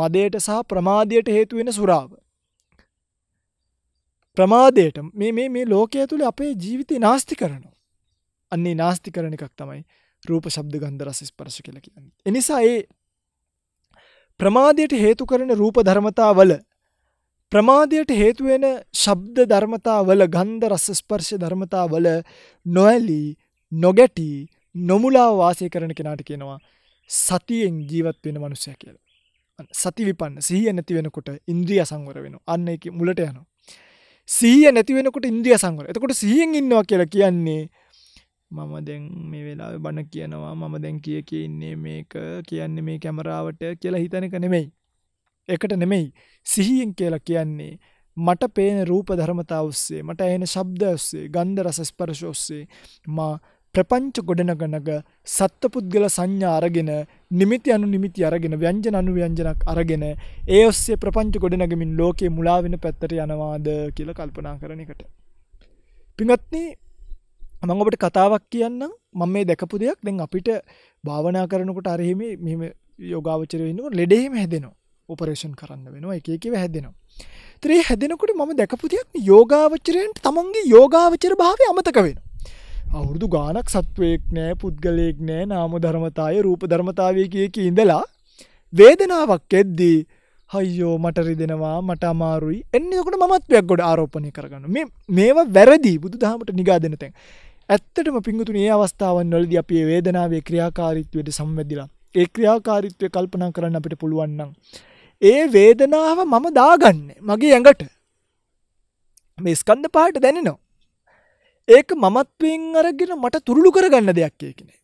මදයට සහ ප්‍රමාදයට හේතුවෙන සුරාව ප්‍රමාදයට මේ මේ මේ ලෝකය තුළ අපේ ජීවිතය නාස්ති කරනවා. අන්නේ නාස්ති කරන එකක් තමයි රූප ශබ්ද ගන්ධරස ස්පර්ශ කියලා කියන්නේ. එනිසා ඒ ප්‍රමාදයට හේතු කරන රූප ධර්මතාවල ප්‍රමාදයට හේතු වෙන ශබ්ද ධර්මතාවල ගන්ධ රස ස්පර්ශ ධර්මතාවල නොඇලී නොගැටි නොමුලා වාසය කරන කෙනාට කියනවා සතියෙන් ජීවත් වෙන මනුස්සයා කියලා. සති විපන්න සිහිය නැති වෙනකොට ඉන්ද්‍රිය සංවර වෙනවා. අන්න ඒක මුලට යනවා. සීය නැතිවෙනකට ඉන්දිය සංගර එතකොට සියෙන් ඉන්නවා කියලා කියන්නේ මම දැන් මේ වෙලා බණ කියනවා මම දැන් කිය කියන්නේ මේක කියන්නේ මේ කැමරාවට කියලා හිතනක නෙමෙයි. එකට නෙමෙයි සිහියෙන් කියලා කියන්නේ මට පේන රූප ධර්මතා ඔස්සේ මට ඇහෙන ශබ්ද ඔස්සේ ගන්ධ රස ස්පර්ශ ඔස්සේ මා ප්‍රපංච ගොඩනගනග සත්පුද්ගල සංඥා අරගෙන නිමිති අනු නිමිති අරගෙන ව්‍යංජන අනු ව්‍යංජනක් අරගෙන ඒ ඔස්සේ ප්‍රපංච ගොඩනගමින් ලෝකයේ මුලා වෙන පැත්තට යනවාද කියලා කල්පනා කරන එකට. පින්වත්නි මම ඔබට කතාවක් කියන්නම් මම මේ දැකපු දෙයක් දැන් අපිට භාවනා කරනකොට අර එහෙම මෙහෙම යෝගාවචරය ඉන්නකොට ලෙඩ එහෙම හැදෙනවා. ඔපරේෂන් කරන්න වෙනවා එක එකව හැදෙනවා. ඉතින් මේ හැදෙනකොට මම දැකපු දෙයක් යෝගාවචරයන්ට තමන්ගේ යෝගාවචර භාවය අමතක වෙනවා. අවුරුදු ගානක් සත්වයෙක් නෑ පුද්ගලයෙක් නෑ නාම ධර්මතාය රූප ධර්මතාවය කියක ඉඳලා වේදනාවක් එද්දී හයිෝ මටරි දෙෙනවා මට අමාරුයි එන්නකට මත්වයක් ගොඩ ආරෝපණය කරගන්න මේ මේවා වැරදි බුදු දහමට නිගා දෙනතැන් ඇත්තටම පිංගුතුන ඒ අවස්ථාවන් වලද අපේ වේදනාවේ ක්‍රියාකාරිත්වයට සම්වැදිලා ඒ ක්‍රියාකාරිත්වය කල්පනා කරන්න අපිට පුළුවන්නම්. ඒ වේදනාව මම දාගන්න මගේ ඇඟට මේ ස්කන්ධ පාට දැනෙනවා ඒක මමත්වෙන් අරගෙන මට තුරුළු කරගන්න දෙයක් ඒකනේ.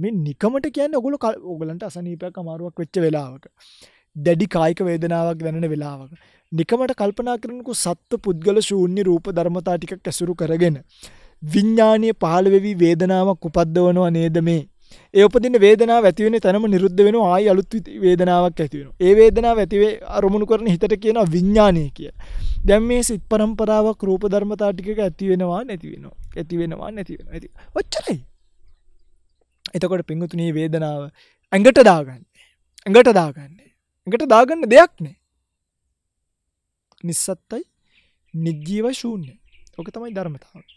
මේ නිකමට කියන්න ඔගොල ඔගලන්ට අසනීපයක් අමාරුවක් වෙච්ච වෙලාවක. දැඩි කායික වේදනාවක් දැනෙන වෙලාවක. නිකමට කල්පනා කරනකු සත්ව පුද්ගල ශූන්‍ය රූප ධර්මතා ටිකක් ඇසුරු කරගෙන. විඤ්ඥානය පහළවෙවී වේදනාවක් උපද්දවනවා නේද මේ ඒ උපදින වේදනාව ඇති වෙන තැනම නිරුද්ධ වෙනවා ආයි අලුත් වේදනාවක් ඇති වෙනවා. ඒ වේදනාව ඇතිවේ අරමුණු කරන හිතට කියනවා විඥානය කිය. දැන් මේ සිත් පරම්පරාවක් රූප ධර්මතා ටිකක ඇති වෙනවා නැති වෙනවා. ඇති වෙනවා නැති වෙනවා. ඇති. ඔච්චරයි. එතකොට පිංගුතුණී වේදනාව ඇඟට දාගන්නේ. ඇඟට දාගන්නේ. ඇඟට දාගන්න දෙයක් නෑ. නිස්සත්තයි නිජීව ශූන්‍ය. ඕක තමයි ධර්මතාවය.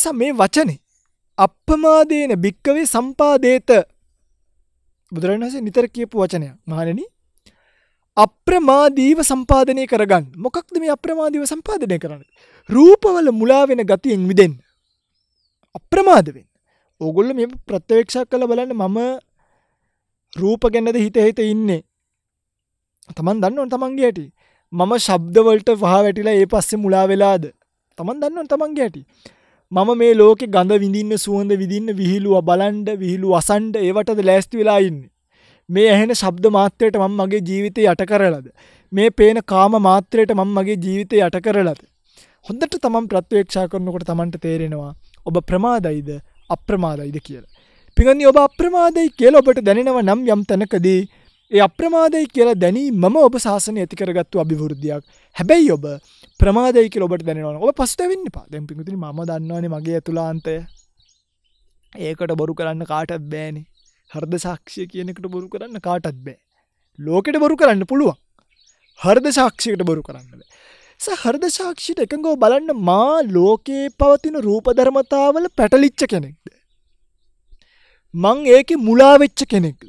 එසා මේ වචනේ අප්පමාදේන භික්කවේ සම්පාදේත බුදුරන් වහසේ නිතර කියපු වචනයක් මහණෙනි අප්‍රමාදීව සම්පාදනය කරගන්න මොකක්ද මේ අප්‍රමාදීව සම්පාදනය කරන්න රූපවල මුලා වෙන ගතියෙන් මිදෙන්න අප්‍රමාද වෙන්න ඕගොල්ල මේ ප්‍රත්‍යවේක්ෂා කළ බලන්න මම රූප ගැනද හිත හිත ඉන්නේ තමන් දන්නවන තමන්ගේ ඇටි මම ශබ්දවලට වහ වැටිලා ඒ පස්සේ මුලා වෙලාද තමන් දන්නවන තමන්ගේ ඇටි මම මේ ලෝකෙ ගඳ විඳින්න සුවඳ විදින්න විහිළුව බලන්ඩ විහිළු අසන්ඩ ඒවටද ලෑස්ති වෙලායින්න. මේ ඇහෙන ශබ්ද මාත්‍රයට මං මගේ ජීවිතය යට කරලද. මේ පේන කාම මාත්‍රයට මං මගේ ජීවිතය යට කරලද. හොඳට තමන් ප්‍රත්වේක්ෂා කරනකොට තමන්ට තේරෙනවා ඔබ ප්‍රමාදයිද අප්‍රමාදයිද කියලා. පිගනි ඔබ අප්‍රමාදයි කියල ඔබට දැනෙනව නම් යම් තැනකදී ඒ අප්‍රමාදයි කියලා දැනී මම ඔබ ශාසනය ඇතිකරගත්තු අභිවෘද්ධයක් හැබැයි ඔබ ප්‍රමාදයක ලොබට දැනවන ඔ පස්ටවෙන්න පා දැම් පිතින ම දන්නවන මගේ ඇතුලාන්තය ඒකට බොරු කරන්න කාටත් බෑනේ හර්ද සාක්ෂය කියනෙකට බොරු කරන්න කාටත් බෑ ලෝකෙට බොරු කරන්න පුළුවන් හර්ද සාක්ෂිකට බොරු කරන්න හරද සාක්ෂිට එකඟෝ බලන්න මා ලෝකයේ පවතින රූපධර්මතාවල පැටලිච්ච කෙනෙක්ද. මං ඒක මුලාවෙච්ච කෙනෙක්ද.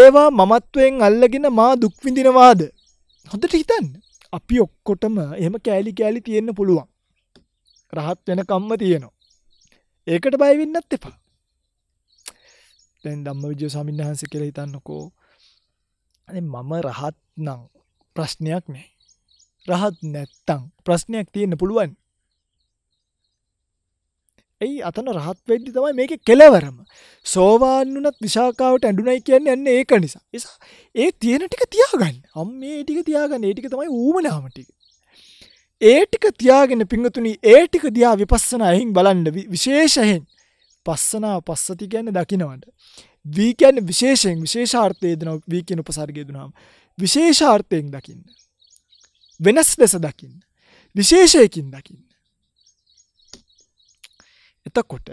ඒවා මමත්වෙන් අල්ලගෙන මා දුක්විඳිනවාද හොඳට හිතන්න අපි ඔක්කොටම එහෙම කෑලි කෑලි තියෙන්න පුළුවන්. රහත් වෙනකම්ම තියෙනවා. ඒකට බය වෙන්නත් එපා. දැන් ධම්මවිජය ස්වාමීන් වහන්සේ කියලා හිතන්නකෝ. අනේ මම රහත් නම් ප්‍රශ්නයක් නෑ. රහත් නැත්තම් ප්‍රශ්නයක් තියෙන්න පුළුවන්. ඇයි අතන රහත් වෙද්දි තමයි මේක කෙලවරම. සෝවාන් වුණත් විශාකාවට ඇඬුණයි කියන්නේ යන්නේ ඒක නිසා. නිසා ඒ තියෙන ටික තියාගන්න. අම්මේ ටික තියාගන්න. ඒ ටික තමයි ඌමනාම ටික. ඒ ටික තියාගෙන පිංගතුනි ඒ ටික දිහා විපස්සනායෙන් බලන්න විශේෂයෙන්. පස්සනා පස්සති කියන්නේ දකින්නවට. වී කියන්නේ විශේෂයෙන් විශේෂාර්ථය දෙනවා වී කියන උපසර්ගය දුනාම. විශේෂාර්ථයෙන් දකින්න. වෙනස් ලෙස දකින්න. විශේෂයකින් දකින්න. එතකොට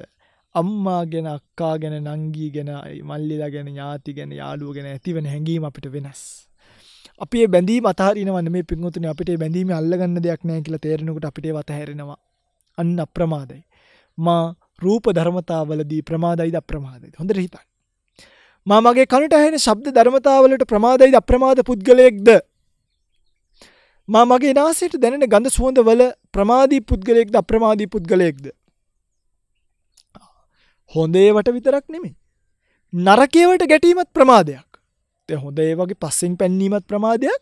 අම්මා ගැන අක්කා ගැන නංගී ගැන මල්ලිලා ගැන ඥාති ගැන යාළුව ගැන ඇතිවන හැඟීම අපිට වෙනස්. අපේ බැඳීම අතාරිනවන්න මේ පින්වතුනි අපිට බැඳීම අල්ලගන්න දෙයක් නෑ කියලා තේරෙනකොට අපිට වතහැරෙනවා. අන්න අප්‍රමාදයි. මා රූප ධර්මතාවලදී ප්‍රමාදයිද අප්‍රමාදයිද හොඳට හිතන්න. මා මගේ කනට ඇහෙන ශබ්ද ධර්මතාවලට ප්‍රමාදයිද අප්‍රමාද පුද්ගලයෙක්ද? මා මගේ නාසයට දැනෙන ගඳ සුවඳ වල ප්‍රමාදී පුද්ගලයෙක්ද අප්‍රමාදී පුද්ගලයෙක්ද? හොඳේවට විතරක් නෙමේ. නරකේවට ගැටීමත් ප්‍රමාදයක්. තෙ හොඳ ඒ වගේ පස්සිං පැන්නීමත් ප්‍රමාදයක්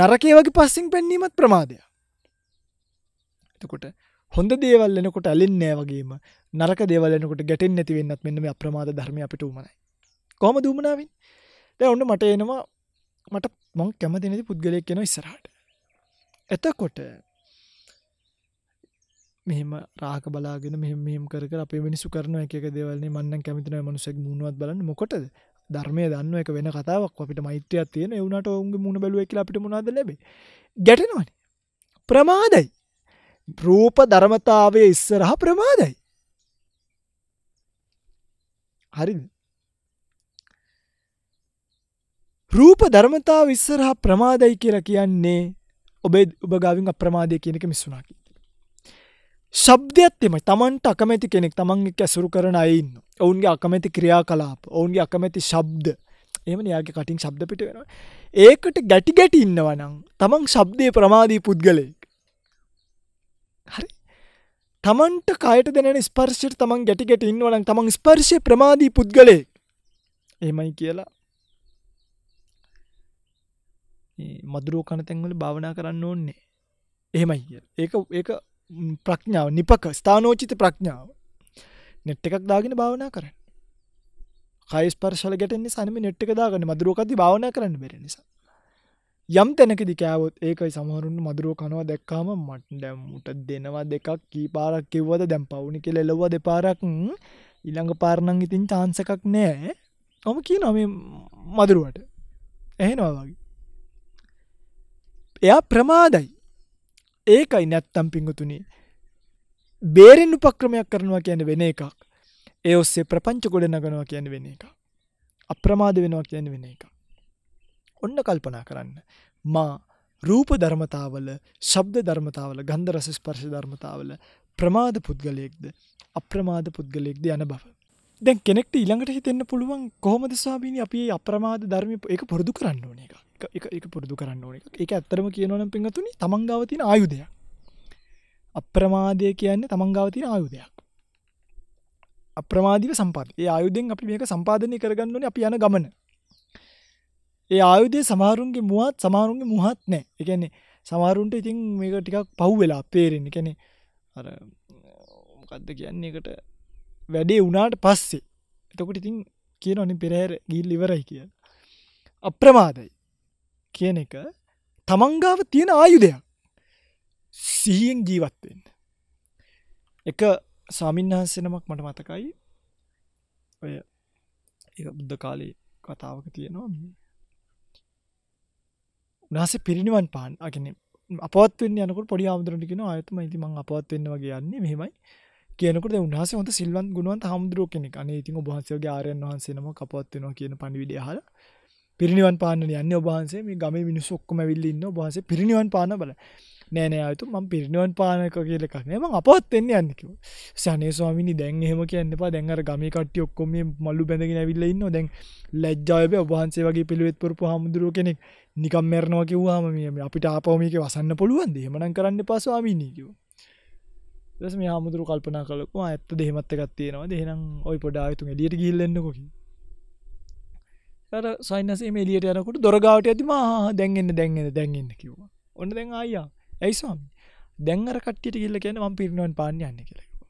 නරකේ වගේ පස්සිං පැන්නීමත් ප්‍රමාදයක්. එතකොට හොඳ දේවල් එනකොට ඇලින්නෑ වගේම නරක දේවලනකොට ගැටෙන් නැතිවෙන්නත් මෙන්න මේ අප්‍රමාද ධර්මය අපිට උමනයි කොම දූමනාවෙන් දැ ඔන්න මට එනවා මට මං කැමතිනති පුද්ගලයක් කෙන ඉස්සරහට එතකොට මෙහෙම රාහක බලාගෙන මෙහෙම මෙහෙම කර කර අපේ මිනිස්සු කරන එක එක දේවල්නේ මන්නම් කැමති නැහැ මනුස්සයෙක් මුණවත් බලන්න මොකටද ධර්මය දන්න එක වෙන කතාවක් අපිට මෛත්‍රයක් තියෙන ඒ වුණාට ඔවුන්ගේ මුණ බැලුවා කියලා අපිට මොනවද ලැබෙයි ගැටෙනවනේ ප්‍රමාදයි රූප ධර්මතාවයේ ඉස්සරහා ප්‍රමාදයි හරිද රූප ධර්මතාව ඉස්සරහා ප්‍රමාදයි කියලා කියන්නේ ඔබේ ඔබ ගාවින් අප්‍රමාදය කියන එක මිස්සුනා කියලා ශබ්දයක්ත්තෙම තමන්ට අකමැති කෙනෙක් තමන් එක් ඇසුරු කරන අයින්න ඔවුන්ගේ අකමැති ක්‍රියා කලාප ඔවුන්ගේ අකමැති ශබ්ද එම යාගේ කටින් ශබ්ද පිට වෙන ඒකට ගැටි ගැටි ඉන්නවනම් තමන් ශබ්දය ප්‍රමාදී පුද්ගලයෙක් හරි තමන්ට කයට දෙන ස්පර්ශයට තමන් ගැටි ගැට ඉන්නවනම් තමන් ස්පර්ශය ප්‍රමාදී පුද්ගලයෙක් එහෙමයි කියලා මදුරුව කනතැන්වල භාවනා කරන්න ඕන්නේ එහෙමයි ඒක ඒක ප්‍රඥාව නිපක ස්ථානෝචිත ප්‍රඥාව නෙට් එකක් දාගෙන භාවනා කරන්න කයිස්පර්ශල ගැටෙන්නේ සනම නෙට් එක දාගන්න මදුරුවකති භාවනා කරන්න බෙර නිසා යම් තැනකද කෑවොත් ඒකයි සමහරුන් මදුරුව කනවා දැක්කාම මට දැම්මට දෙනවා දෙකක් කීපාරක් කිව්වද දැම් පවුණි කෙ එලොව දෙපාරක් ඉළඟ පාරණං ඉතින් චාන්සකක් නෑ ඔම කිය නොම මදුරුවට එහෙනවා වගේ එයා ප්‍රමාදයි ඒකයි නැත්තම් පිංගුතුනි බේරෙන් උපක්‍රමයක් කරනවා කියන වෙන එකක් ඒ ඔස්සේ ප්‍රපංච ගොඩ නගනවා කියන වෙන එක අප්‍රමාද වෙනවා කියන වෙන එක ඔන්න කල්පනා කරන්න මා රූප ධර්මතාවල ශබ්ද ධර්මතාවල ගන්ධ රස ස්පර්ශ ධර්මතාවල ප්‍රමාද පුද්ගලයෙක්ද අප්‍රමාද පුද්ගලයෙක්ද යන බව දැන් කෙනෙක්ට ඊළඟට හිතෙන්න පුළුවන් කොහොමද ස්වාමීනි අපි අප්‍රමාද ධර්මය ඒක පුරුදු කරන්න ඕන එක එක පුරුදු කරන්න ඕන එක ඇත්තරම කියනවන පිහතුනි තමංගවතින ආයුදයක් අප්‍රමාදය කියන්නේ තමංගවතින ආයුදයක් අප්‍රමාධීව සම්පාද ඒ ආයුදෙන් අපි මේක සම්පාධනය කරගන්නන අපි යන ගමන ඒ ආයුදය සමාරුන්ගේ මුවත් සමාරුන්ගේ මුහත් නෑ එකන්නේ සමාරුන්ට ඉතින් මේක ටිකක් පව් වෙලා පේරෙන් කැනෙ අර මොකක්ද කියන්නේ එකට වැඩේ වනාට පස්සේ එතකොට ඉතින් කියන අනි පෙරහැර ගිල් ඉවරයි කිය අප්‍රමාදයි කියන එක තමන්ගාව තියෙන ආයුධයක් සිහියෙන් ජීවත්වෙන්න එක සාමින්හන්සෙනමක් මට මතකයි ඔය බුද්ධ කාලේ කතාවක තියෙනවා උනාසේ පිරිනිවන් පාන් අගෙන අපත්වෙන් යනකට පොඩි ආමුදුරටිකෙන අයතම ඉති මං අපත්වෙන්න වගේ යන්නේ මෙහෙමයි කියනකට උන්හස හොඳ සිල්වන් ගුණුවන් හමුදුරුව කෙනෙක් අනේ ඉතින් ඔබහන්සේගේ ආරයන් වහන්සේනම කපත්වෙනවා කියන පණිවිඩ හලා පිරිනිවන් පාන්න යන්න ඔබහන්සේ මේ ගම මිනිස්සොක්කම විල්ලන්න ඔබහන්සේ පිරිනිවන් පාන බල නෑනෑ අයතු ම පිරිනිවන් පානක කියලකනම අපත් එන්න යන්නකිව සනේ ස්වාමිනි දැන් එහෙම කියන්න පා දැන්ර ගමිකට ඔක්කොම මල්ලු බැඳගෙන ඇවිල්ලඉන්න දැන් ලැජ්ජායබ ඔබහන්සේ වගේ පිළිවෙත් පුරපු හමුදුරුව කෙනෙක් නිකම් මැරණවා කිව්වාම මේ අපිට ආපවමික වසන්න පුළුවන්ද හෙමනන් කරන්න පස්වාමිනීකිව දස මේ හාමුදුරු කල්පනා කලකවා ඇත්ත දෙහෙමත්ත එකක් තියෙනවා දෙහෙනම් ඔයි පොඩාවිතු ලියට ගිල්ලන්නකොකි තර සයින්නසේම එලියට යනකුට දොරගාවට ඇතිම දැන්ගන්න දැන්ගෙන දැන්ගන්න කිව ඔන්න දැන් අයියා ඇයිස්වාම දැන්ර කට්ටියට කියල්ල කියන ම පිරිනුවන් පාණයන්න කෙලෙකු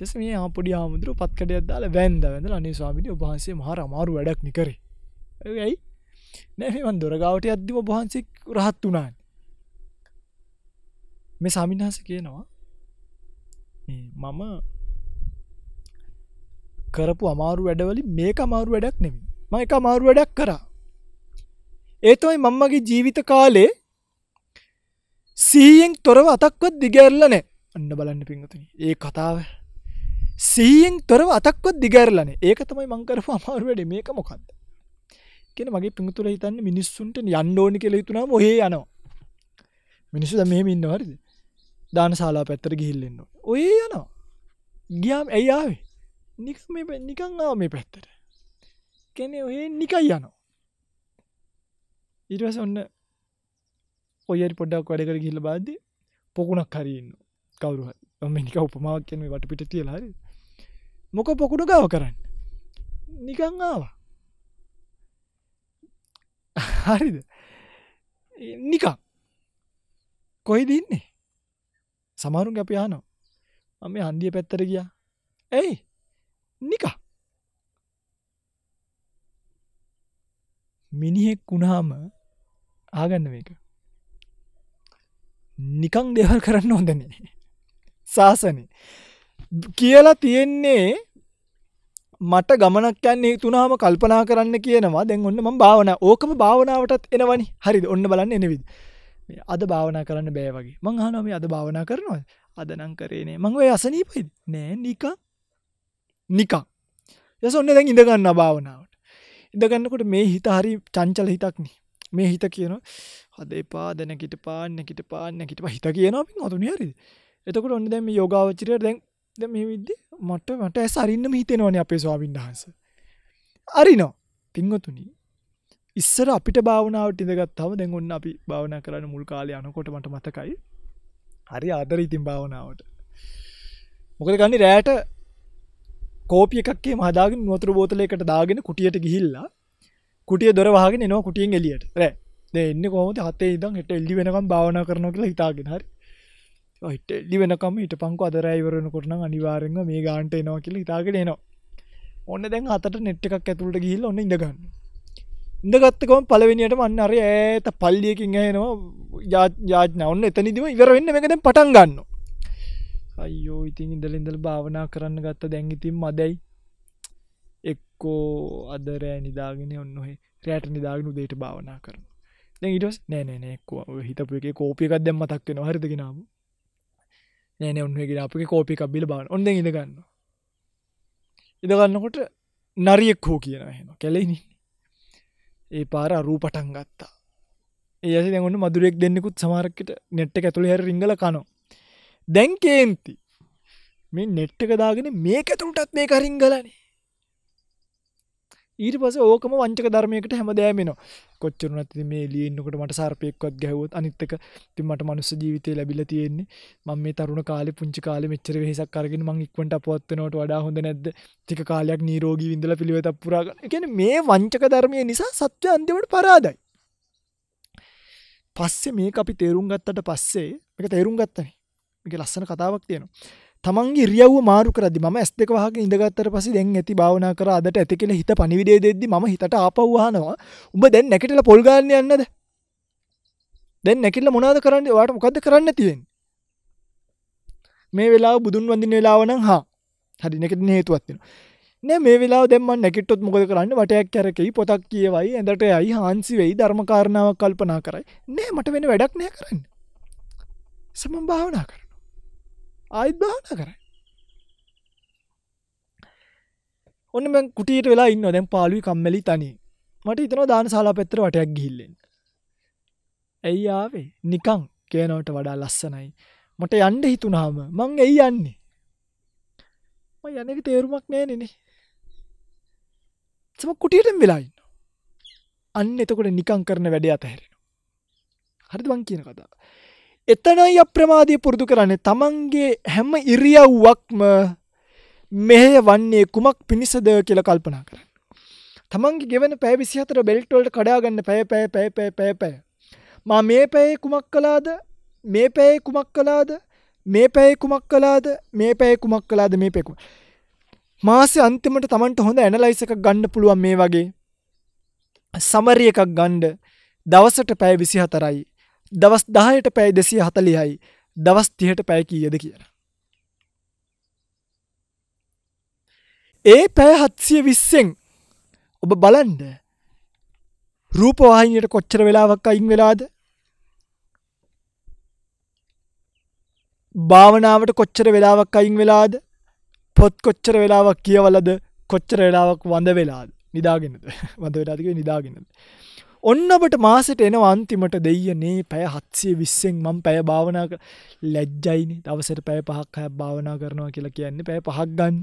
තෙස මේ ආපොඩි ආමුදුර පත්කඩයක් දාල වැන්ද වැඳල අනේ ස්වාමිනි ඔබහන්සේ මහර අමාරු වැඩක් නිකර ඇයි නැවන් දොරගාවට අද්දිම ඔබහන්සේ රහත් වනාන් මේ සමින්හස කියනවා මම කරපු අමාරු වැඩවලි මේ අමාරු වැඩක් නෙමි මම එක අමාරු වැඩක් කරා. ඒ තමයි මම මගේ ජීවිත කාලේ සීයෙන් තොරව අතක්වත් දිගෑරලා නැහැ. අන්න බලන්න පින්වතුනි. ඒ කතාව සීයෙන් තොරව අතක්වත් දිගෑරලා නැහැ. ඒක තමයි මම කරපු අමාරු වැඩේ. මේක මොකද්ද? කියන මගේ පින්තුල හිතන්නේ මිනිස්සුන්ට යන්න ඕනි කියලා හිතුනාම ඔහේ යනවා. මිනිස්සු දැන් මෙහෙම ඉන්නව හරිද? දානශාලා පැත්තට ගිහිල්ලා ඉන්නවා. ඔහේ යනවා. ගියාම ඇයි ආවේ? නිකන් මේ නිකන් ආව මේ පැත්තට. කෙනෙ ඔහේ නිකයි යනවා ඉටවස ඔන්න ඔයයට පොඩ්ඩක් වැඩකට ගිල්ල බාද්ද පොකුණක් හරන්න කවරු මිනික උපමාවක් කියන වට පිට තියලා හරි මොක පොකුණ ගාව කරන්න නිකං ආවා හරිද නිකං කොයිද ඉන්නේ සමාරුන් ගැප යානෝ අම හන්දිය පැත්තර ගියා ඇයි නිකා මිනිහෙක් වුණාම ආගන්න මේක නිකං දෙවල් කරන්න හොඳනේ ශාසන කියලා තියෙන්නේ මට ගමනක් යන්නේ තුනාම කල්පනා කරන්න කියනවා දැන් ඔන්න ම භාවන ඕකම භාවනාවටත් එනවනි හරිද ඔන්න බලන්න එනවිද අද භාවනා කරන්න බෑ වගේ මං හනොම අද භාවනා කරනවා අදනං කරේනේ මං ඔය අසනීපයි නෑ නික නිකා යස ඔන්න දැන් ඉඳගන්න භාවනාව ඉඳගන්නකොට මේ හිත හරි චංචල හිතක්නේ මේ හිත කියන හද එපා දැනකිට පාන්නකිට පාන්නකිට හිත කියනපින් අතුන හරි එතකට ඔන්න දැම යෝගාවචරය දැන් ද මේ විද්ද මට මට ඇ සරින්නම හිතෙනවන අපේ ස්වාබින් දහන්ස අරිනෝ පින්වතුනී ඉස්සර අපිට භාවනාවට ඉඳගත්තාව දැන් ඔන්න අපි භාවන කරන්න මුල් කාලය අනකොට මට මතකයි හරි ආදර ඉතින් භාවනාවට මොකද ගන්න රෑට කෝපිය එකක්ේ මහදාගෙන නොතුර බෝතලයකට දාගෙන කුටියට ගිහිල්ලා කුටිය දොරවාගෙන නවා කුටියෙන් එලියට රෑ දෙන්න කොමට හතේ ඉදම් හට එල්ලි වෙනකම් භාවනා කරන කියලා හිතාගෙන හරි හිට එල්ලි වෙනකම හිට පංකු අදරයිවරණ කරන අනිවාරෙන්ග මේ ගාන්ට එනවා කියලා හිතාගෙන එනවා ඔන්න දැන් අතට නෙට් එකක් ඇතුළට ගිහිල් ඔන්න ඉඳගන්න ඉඳගත්තකොම පලවෙනියට මන්න අරය ඇත පල්ලියකින් හනවා යාඥ ඔන්න එතනිදිම ඉවරවෙන්න මෙකද පටන් ගන්නවා අයෝ ඉතින් ඉඳලින්දල් භාවනා කරන්න ගත්ත දැන්ගිතින් මදැයි එක්කෝ අදරෑ නිදාගෙන ඔන්නහෙ රෑට නිදාගනු දේට භාවනා කරන දැ ඉටස් නෑනෑනෙක්කෝ හිතපු එක කෝපිකක් දැම් මතක්වෙන හරිදගෙනාව නෑන ඔන්නගෙන අපේ කෝපිකක් බිල බාන ඔොන්ද ඉඳගන්න ඉදගන්නකොට නරියෙක් හෝ කියන හෙන කැලෙන ඒ පාර අරූ පටන් ගත්තා ඒසි දැගන්න මදුරෙක් දෙන්නෙකුත් සමාරකට නෙට්ට ඇතුළ හැර රිංගල කනවා දැන් කේන්ති මේ නෙට්ටක දාගෙන මේ ඇතුළටත් මේ කරින් ගලනේ ඊට පස ඕකම වංචක ධර්මයකට හැමදෑමෙන කොච්චරනත් මේ ලියන්නකට මට සර්පයෙක්වත් ගැහවොත් අනිත්තක ති මට මනුස්ස ජීවිතය ලැබිල තියෙන්නේ මං මේ තරුණ කාලෙ පුංචි කාල මෙච්චර වෙහසක් කරගෙන මං ඉක්වට පොත්වනට වඩා හොඳ නැද තික කාලයක් නීරෝගී විඳල පිළිවෙත පුරාග එකන මේ වංචක ධර්මය නිසා සත්‍ය අන්තිමට පරාදයි පස්සේ මේ අපි තේරුම් ගත්තට පස්සේ එක තේරුම් ගත්තනේ එක ලස්සන කතාවක් තියෙනවා තමන්ගේ රියව් මාරු කරදි ම ඇස් දෙක වහක ඉඳගත්තර පසි දැන් ඇති භාවනා කර අදට ඇති කියල හිත පනිවිඩේ දෙද්දි ම හිතට ආපවවානවා උඹ දැන් නැකටල පොල්ගන්න යන්නද දැන් නැකිල්ල මොනාද කරන්න වාට මොකද කරන්න තියෙන් මේ වෙලා බුදුන් වඳින් වෙලාවන හා හරි නැකට හේතුවත්වෙන නෑ මේ වෙලා දෙම නැකටොත් මොකද කරන්න වටයක් කැරකයි පොතක් කියවයි ඇඳට යයි හාන්සි වෙයි ධර්මකාරණාවක් කල්පනා කරයි නෑ මට වෙන වැඩක් නෑ කරන්න සමම් භාවනා කර ආයිත් භාවනා කරයි ඔන්න මං කුටියට වෙලා ඉන්න දැන් පාලුවි කම්මලි තනී මට ඉතන දාන ශලා පැත්තර වටයක් ගිහිල්ලෙන් ඇයි ආවේ නිකං කේනවට වඩා ලස්සනයි මට යන්ඩ හිතුනාම මං ඇයි යන්නේ ම යනක තේරුමක් නෑනෙනෙ සම කුටියටම වෙලායින්න අන්න එතකොට නිකං කරන වැඩ අතහැරෙන හරිදුවන් කියන කතා එතනයි අප්‍රමාදී පුරුදු කරන්නේ තමන්ගේ හැම ඉරියව්වක්ම මෙහෙය වන්නේ කුමක් පිණිසද කියලා කල්පනා කරන්න. තමන්ගේ ගෙවන පැය 24 බෙල්ට් වලට කඩා ගන්න පැය පැය පැය පැය පැය පැය. මා මේ පැයේ කුමක් කළාද? මේ පැයේ කුමක් කළාද? මේ පැයේ කුමක් කළාද? මේ පැයේ කුමක් කළාද? මේ පැයේ කුමක් මාසේ අන්තිමට Tamanට හොඳ ඇනලයිස් එකක් ගන්න පුළුවන් මේ වගේ සමරි එකක් ගන්න දවසට පැය 24යි දවස් දහයට පැයි දෙසිය හතලියයි දවස් තිහට පැය කීයද කියන. ඒ පැය හත්සිය විස්සෙන් ඔබ බලන්ඩ රූපවාහිනයට කොච්චර වෙලාවක් අයින් වෙලාද භාවනාවට කොච්චර වෙලාවක් අයින් වෙලාද පොත් කොච්චර වෙලාවක් කියවලද කොච්චර වෙලාවක් වඳ වෙලාද නිදාගෙනද වඳ වෙලාතික නිදාගෙනද ඔන්න ඔබට මාසට එන අන්තිමට දෙයනේ පැය හත්සේ විස්සෙන් මං පැය භාවනා ලැජ්ජයිනි දවසට පැය පහක් හැ භාවනා කරනවා කියලා කියන්නේ පැය පහක් ගන්න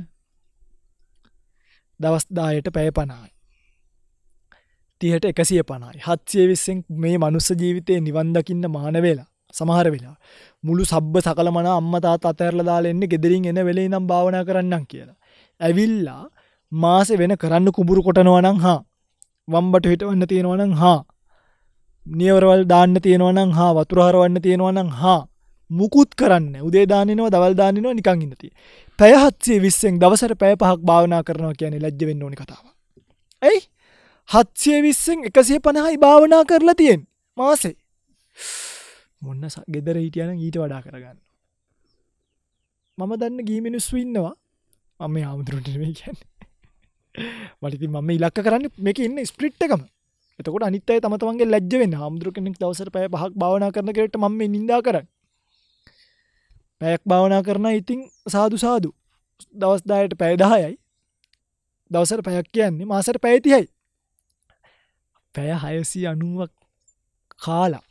දවස්දායට පැය පනායි තියට එකසිය පනයි හත්සේ විස්සෙන් මේ මනුස්ස ජීවිතය නිවන්දකින්න මාන වෙලා සමහර වෙලා මුළු සබ්බ සකලමන අම්මතාත් අතඇරල දාලා එන්න ගෙදරින් එන වෙලේ නම් භාවනා කරන්නම් කියලා ඇවිල්ලා මාස වෙන කරන්න කුඹුරු කොටනවා නම් හා වම්බට හිටවන්න තියෙනවනම් හා නියවරවල් දාන්න තියෙනවනම් හා වතුරහරවන්න තියෙනවනම් හා මුකුත් කරන්න උදේ දානනවා දවල් දානනවා නිකං ඉන්නති. පැයහත්සේ විස්සෙන් දවසර පැය පහක් භාවනා කරනවා කියන්නේ ලැජ්ජවෙන්න ඕනි කතාව. ඇයි හත්සේ විස්සෙන් එකසේ පණහයි භාවනා කරලා තියෙන් මාසේ මොන්න ගෙදර හිටියන ඊට වඩා කරගන්න. මම දන්න ගීමිනිස්සු ඉන්නවා මම ආමුදුරටම කියන්නේ මටති මම ඉලක්ක කරන්න මේක ඉන්න ස්පිට් එකම එතකොට අනිත්තයි තමතමන්ගේ ලැජ්ජවෙන් හාමුදුර කෙනෙක් දවසර පෑ පහක් භාවනා කරන කෙට ම නිදා කර පැයක් භාවනා කරන ඉතිං සාදු සාදු දවස්දායට පැයදායයි දවසර පැයක් කියන්නේ මාසර පැයිතියයි පැය හයසි අනුවක් කාලා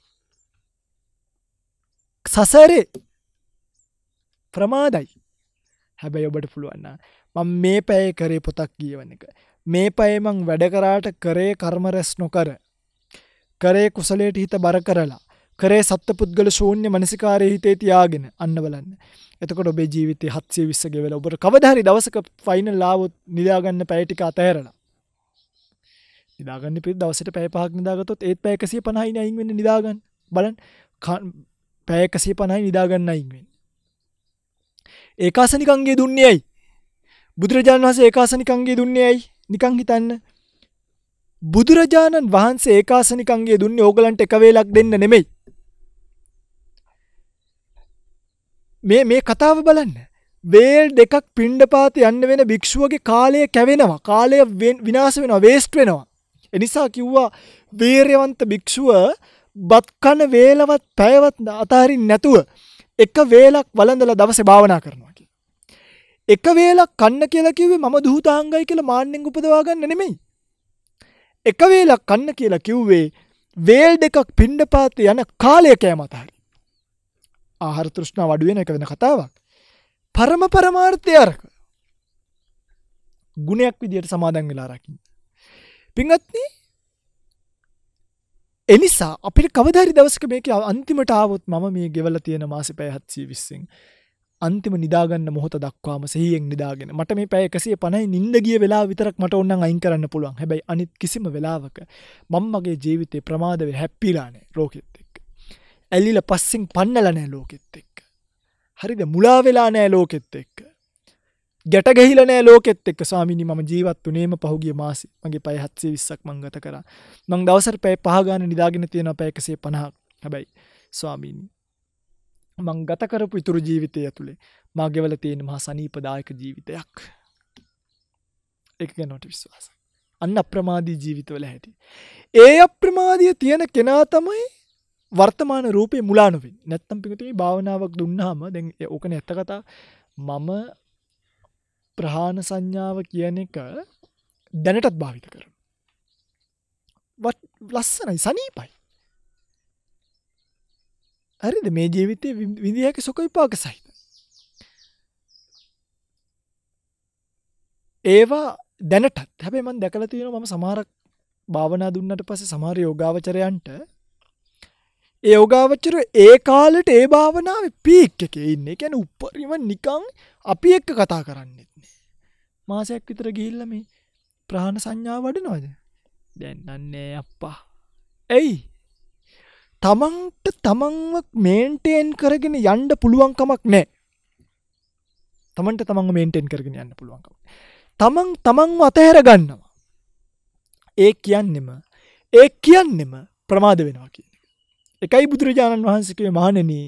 සසරේ ප්‍රමාදයි හැබැයි ඔබට පුළුවන්න මම මේ පැය කරේ පොතක් කියවන එක. මේ පයමං වැඩකරාට කරේ කර්ම රැස් නොකර. කරේ කුසලයට හිත බර කරලා. කරේ සත්ත පුද්ගල ශූන්‍ය මනසිකාරය හිතේ තියාගෙන අන්න බලන්න. එතකොට ඔබේ ජීවිතය හත්සේ විස්ස ගෙවල ඔබට කවදහරි දවසක ෆයිනල් ලාවොත් නිදාගන්න පැයටික අතෑරලා. නිදාගන්න පිරි දවසට පැය පහක් නිදාගතොත් ඒත් පැයකසිය පණහයි අයින් වෙන්න නිදාගන්න බලන් පැයකසිය පණහයි නිදාගන්න අයින් වෙන්න. ඒකාසනිකන්ගේ දුන්නේ ඇයි බුදුරජාණන් වහසේ ඒකාසනිකන්ගේ දුන්නේ ඇයි නිකං හිතන්න. බුදුරජාණන් වහන්සේ ඒකාසනිකන්ගේ දුන්නේ ඕගලන්ට එකවේලක් දෙන්න නෙමෙයි. මේ මේ කතාව බලන්න. වේල් දෙකක් පිණ්ඩපාත යන්න වෙන භික්ෂුවගේ කාලය කැවෙනවා කාලය විනාස වෙනවා වේස්ට් වෙනවා. එනිසා කිව්වා වේරයවන්ත භික්ෂුව බත්කන වේලවත් පැයවත් අතාරින් නැතුව එක වේලක් වලඳල දවස භාවනා කරනවා. එක වේලක් කන්න කියලා කිව්වේ මම දුහතාංගයි කියලා මාන්නෙන් උපදවා ගන්න නෙමෙයි. එක වේලක් කන්න කියලා කිව්වේ වේල් දෙකක් පිණ්ඩපාත යන කාලය කෑම අතහරින්. ආහාර තෘෂ්ණාව අඩු වෙන එක වෙන කතාවක්. පරම පරමාර්ථය අරක. ගුණයක් විදියට සමාදන් වෙලා රකින්න. පින්වත්නි එනිසා අපිට කවදාරි දවසක මේක අන්තිමට ආවොත් මම මේ ගෙවලා තියෙන මාසෙ පැය 720න් අන්තිම නිදාගන්න මොහොත දක්වාම සහියෙන් නිදාගෙන මට මේ පැය එකසේ පනයි නින්ද ගිය වෙලා විතරක් මට ඔන්නන් අයින් කරන්න පුළුවන් හැබැයි අනිත් කිසිම වෙලාවක මංමගේ ජීවිතය ප්‍රමාදව හැප්පිලානේ ලෝකෙත් එක්. ඇල්ලිල පස්සිං පන්නලනෑ ලෝකෙත් එක්. හරිද මුලාවෙලා නෑ ලෝකෙත් එක්ක. ගැටගහිලනෑ ලෝකෙත් එක් ස්වාමිනි ම ජීවත්තු නේම පහුගේ මාසි මගේ පයහත්සේ විස්සක් මංගත කර මං දවසර පැය පහගාන නිදාගෙන තියෙන පැයකසේ පණහක් හැබැයි ස්වාමීනි මං ගතකරපු ඉතුරු ජීවිතය ඇතුළේ මාගෙවල තියෙන මහා සනීපදායක ජීවිතයක් එක ගැනොට විශ්වාස අන්න අප්‍රමාදී ජීවිතවල හැටි. ඒ අප්‍රමාදිය තියෙන කෙනා තමයි වර්තමාන රූපය මුලානුවෙන් නැත්තම් පිකටේ භාවනාවක් දුන්නාම දැන් ඕකන ඇත්ත කතා මම ප්‍රහාණ සංඥාව කියන එක දැනටත් භාවිත කරන. ලස්සනයි සනීපයි හරිද මේ ජීවිතය විදිහක සුඛ විපාක සහිත. ඒවා දැනටත් හැබැයි මම දැකලා තියෙනවා මම සමහරක් භාවනා දුන්නට පස්සේ සමහර යෝගාවචරයන්ට ඒ යෝගාවචර ඒ කාලෙට ඒ භාවනාවේ පීක් එකේ ඉන්නේ. ඒ කියන්නේ උඩරිම නිකන් අපි එක්ක කතා කරන්නෙත් නෑ. මාසයක් විතර ගිහිල්ලා මේ ප්‍රාණ සංඥාව වඩනවද? දැන් නන්නේ අප්පා. එයි තමන්ට තමන්ව මේන්ටේන් කරගෙන යන්න පුළුවන්කමක් නෑ තමන්ට තමන් මේන්ටෙන් කරගෙන යන්න පුළුවන්කම තමන් තමන්ව අතහැර ගන්නවා ඒ කියන්නෙම ඒ කියන්නෙම ප්‍රමාද වෙනවා කියන එකයි බුදුරජාණන් වහන්සකේ මහනනී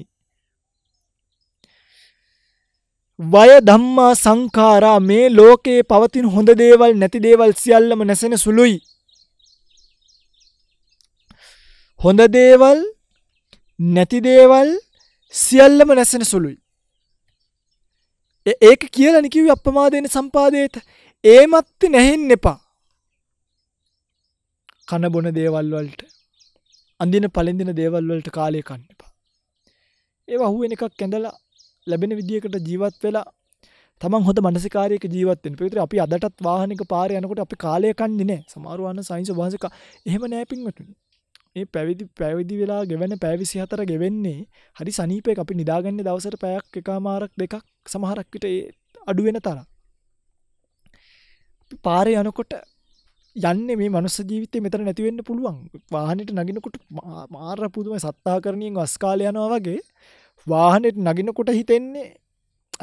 වය ධම්මා සංකාරා මේ ලෝකයේ පවතින හොඳ දේවල් නැති දේවල් සියල්ලම නැසෙන සුළුයි හොඳ දේවල් නැති දේවල් සියල්ලම නැසෙන සුළුයි. ඒක කියලා නිකිව අපමාදයන සම්පාදයට ඒ මත්ති නැහෙන් එපා. කණබොන දේවල් වලට අඳින පලඳින දේවල් වලට කාලය කන්න එපා. ඒ අහුවෙන එකක් කැඳලා ලැබෙන විදිකට ජීවත් වෙලා තමන් හොඳ මනසිකාරයක ජීවත්තෙන් පිතර අපි අදටත් වාහනික පාරයනකොට අපි කාලය කන්නේ නෑ සමාරුවන්න සයින්ස වහසක එහෙම නෑපින්වටුන්. ඒ පැවිදි පැවිදි වෙලා ගෙවන පැවිසි හතර ගෙවෙන්නේ හරි සනීපය අපි නිදාගන්න දවසට පැයක් එකමාරක් දෙකක් සමහරක් විට අඩුවෙන තර පාරය යනකොට යන්න මේ මනුස්ස ජීවිතය මෙතර නැතිවෙන්න පුළුවන් වාහනට නගෙනකොට මාර පුදුම සත්තා කරණයෙන් වස්කාල යනවා වගේ වාහනෙට නගෙනකොට හිතෙන්නේ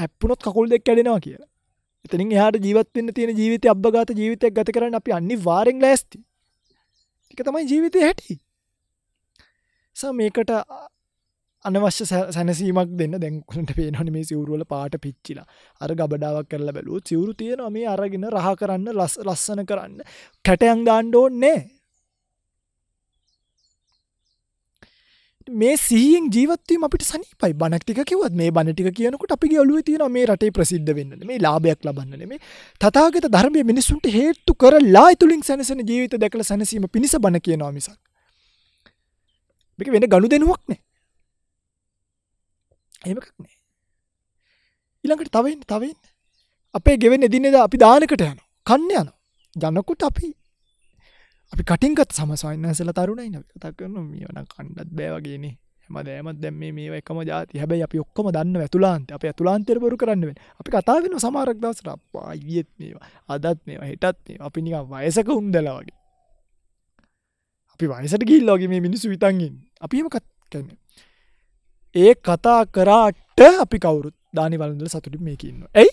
ඇප්පුනොත් කකුල් දෙක් ඇඩෙනවා කියලා එතනින් එහට ජීවත්වන්න තියෙන ජීවිතය අබ්ගාත ජීවිතයක් ගත කරන්න අපි අනි වාරෙන් ලෑස්ති එක තමයි ජීවිතය හැටි ස මේකට අනවශ්‍ය සැනසීමක් දෙන්න දැන්කට පේනන මේ සිවරුවල පාට පිච්චිලා අර ගබඩාවක් කරලා බැලූ සිවරු තියෙන මේ අරගෙන රහ කරන්න ලස් ලස්සන කරන්න කැටයන් දාණ්ඩෝන්නේ මේ සීන් ජීවත්වීම අපිට සනිපයි බනක්තික කිවත් මේ බණටික කියනකට අපි ඔලුව තියෙන මේ රටේ ප්‍රසිද්ධ වෙන්න මේ ලාභයක් ලබන්න මේ තතාගත ධර්මය මිනිසුන්ට හේත්තු කරලා තුළින් සැනසන ජීවිත දැකල සැනසීම පිණිස බණ කියනවා මිසක් මේක වෙන ගණු දෙනුවක් නෑ එමක් නෑ ඉළඟට තවන්න තවන්න අපේ ගෙවෙන් එදිනෙද අපි දානකට යන කන්න යන ජනකුට අපි අපි කටින්ගත් සමසවන්න සල තරුණයි නතක් කරන මියන කණ්ඩත් බෑවගේන හම දෑමත් දැම මේ එකම ජාති හැබැයි අපි ඔක්කම දන්න ඇතුලාන්ත අප ඇතුලාන්තෙර බොරු කරන්න වෙන අපි කතාාවෙන සමාරක්දස් රප්පා අයිියත් මේවා අදත් මේවා හිටත් මේ අපි නිකම් වයසක උන්දලා වගේ අපි වයිසට ගිල්ලෝගේ මේ මිනිස්සු විතන්ගින් අපිමකත් කරන ඒ කතා කරාට අපි කවුරුත් දානි වලඳල සතුටි මේකඉන්න ඇයි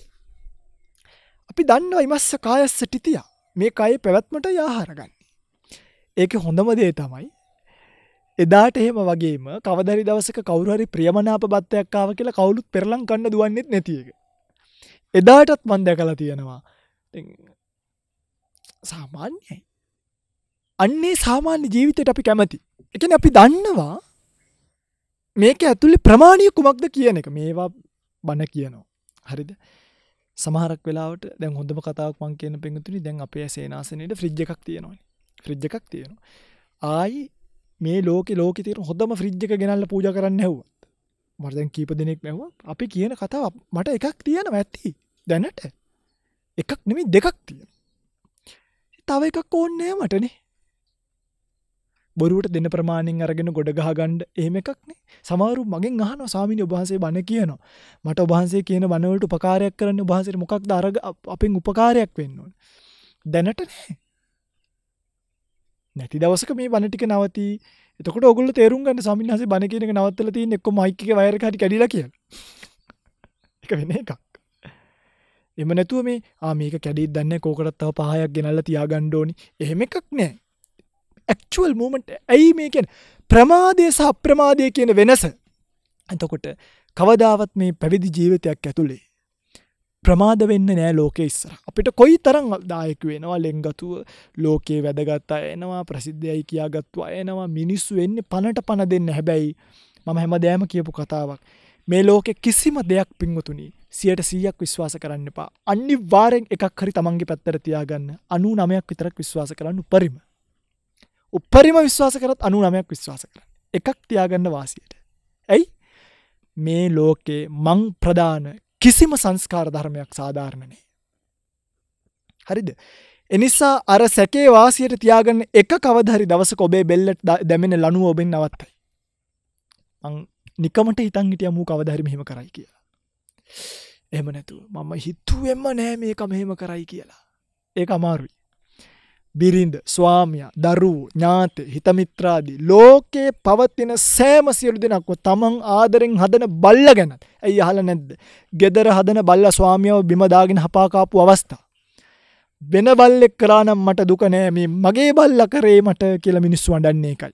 අපි දන්න ඉමස්ස කායස්ස ටිතියා මේ අයි පැවැත්මට යාහරගන්නේ ඒක හොඳමදේ තමයි එදාට එහෙම වගේම කවදරි දවසක කවුරහරි ප්‍රියමනාප බත්තයක්කාව කියලා කවුලුත් පෙරලං කන්න දුවන්නෙත් නැතික එදාටත් මන්දැකලා තියෙනවා සාමාන්‍යයි අන්නේ සාමාන්‍ය ජීවිතයට අපි කැමති. එකන අපි දන්නවා මේක ඇතුළි ප්‍රමාණය කුමක්ද කියන එක මේවා බණ කියනවා. හරිද සමහරක් වෙලාට දැ හොඳම කතාවක් මං කියන පෙන්ගතුනි දැන් අපේ සේනාසනයට ෆ්‍රිජ් එකක් තියෙනවා ෆ්‍රිජ් එකක් තියෙනවා ආයි මේ ලෝක ලෝක තිර හොඳම ෆ්‍රිජ් එක ගෙනල්ල පූජ කරන්න හැවත් මර්දැන් කීප දෙනෙක් නැව අපි කියන කතාව මට එකක් තියෙන ඇති දැනට එකක් නෙමි දෙකක් තියෙන තව එකක් ඕන්නෑ මටනේ බොරුවට දෙන ප්‍රමාණයෙන් අරගෙන ගොඩගහගණ්ඩ ඒම එකක්නේ සමාරු මගෙන් අහන සාමිනි ඔබහන්සේ බණ කියනවා මට ඔබහන්සේ කියන බණවලට උපකාරයක් කරන්න ඔබහන්සට මොකක් දරග අපෙන් උපකාරයක් වෙන්නවන් දැනට නෑ නැති දවසක මේ බණටික නවතිී එතකොට ඔගුල තේරුම් ගන්න සමින්හස බණ කියනක නවත්තල තින් එක්ක මයික වයර හටි කඩිල කිය එක වෙන එකක් එම නැතුව මේ ආමික කැඩි දන්න කෝකටත් තව පහයක් ගෙනල්ල තියාගණ්ඩෝනි එහෙම එකක් නෑ ඇක්චුවල් මූමට් ඇයි මේකෙන් ප්‍රමාදය සහ අප්‍රමාදය කියන වෙනස ඇතකොට කවදාවත් මේ පැවිදි ජීවිතයක් ඇතුළේ ප්‍රමාද වෙන්න නෑ ලෝකෙ ඉස්සර අපිට කොයි තරම් දායක වෙනවා ලෙංගතුව ලෝකයේ වැදගත්තා එනවා ප්‍රසිද්ධයයි කියාගත්වා එනවා මිනිස්සු එන්නේ පණට පණ දෙන්න හැබැයි මම හැම දෑම කියපු කතාවක් මේ ලෝකෙ කිසිම දෙයක් පින්වතුනි සියට සීයක් විශ්වාස කරන්න එපා අනිවාරෙන් එකක් හරි තමන්ගේ පැත්තර තියාගන්න අනු නමයක් විතරක් විශ්වාස කරන්න උපරිම උපරිම විශ්වාස කරත් අනුනමයක් විශ්වාස කරන්න. එකක් තියාගන්න වාසියට. ඇයි මේ ලෝකේ මං ප්‍රධාන කිසිම සංස්කාර ධර්මයක් සාධාරණනේ. හරිද. එනිසා අර සැකේ වාසියට තියාගන්න එක කවදහරි දවස ඔබේ බෙල්ලට දැමෙන ලනුව ඔබෙන් නවත්තයි. නිකමට හිතන් හිටිය මූ කවදහරි මෙහෙම කරයි කියලා. එහෙම නැතු මම හිතුවෙම නෑ මේක මෙහෙම කරයි කියලා. ඒක අමාරුයි. බිරිඳ ස්වාමියා දරුවෝ ඥාතේ හිතමිත්‍රාදී ලෝකේ පවතින සෑම සියලු දෙනක්ව තමන් ආදරෙන් හදන බල්ලා ගැනත් ඇයි අහලා නැද්ද? gedara හදන බල්ලා ස්වාමියාව බිම දාගෙන හපා කාපු අවස්ථා. වෙන බල්ලෙක් කරා නම් මට දුක නෑ මේ මගේ බල්ලා කරේ මට කියලා මිනිස්සු වඩන්නේ එකයි.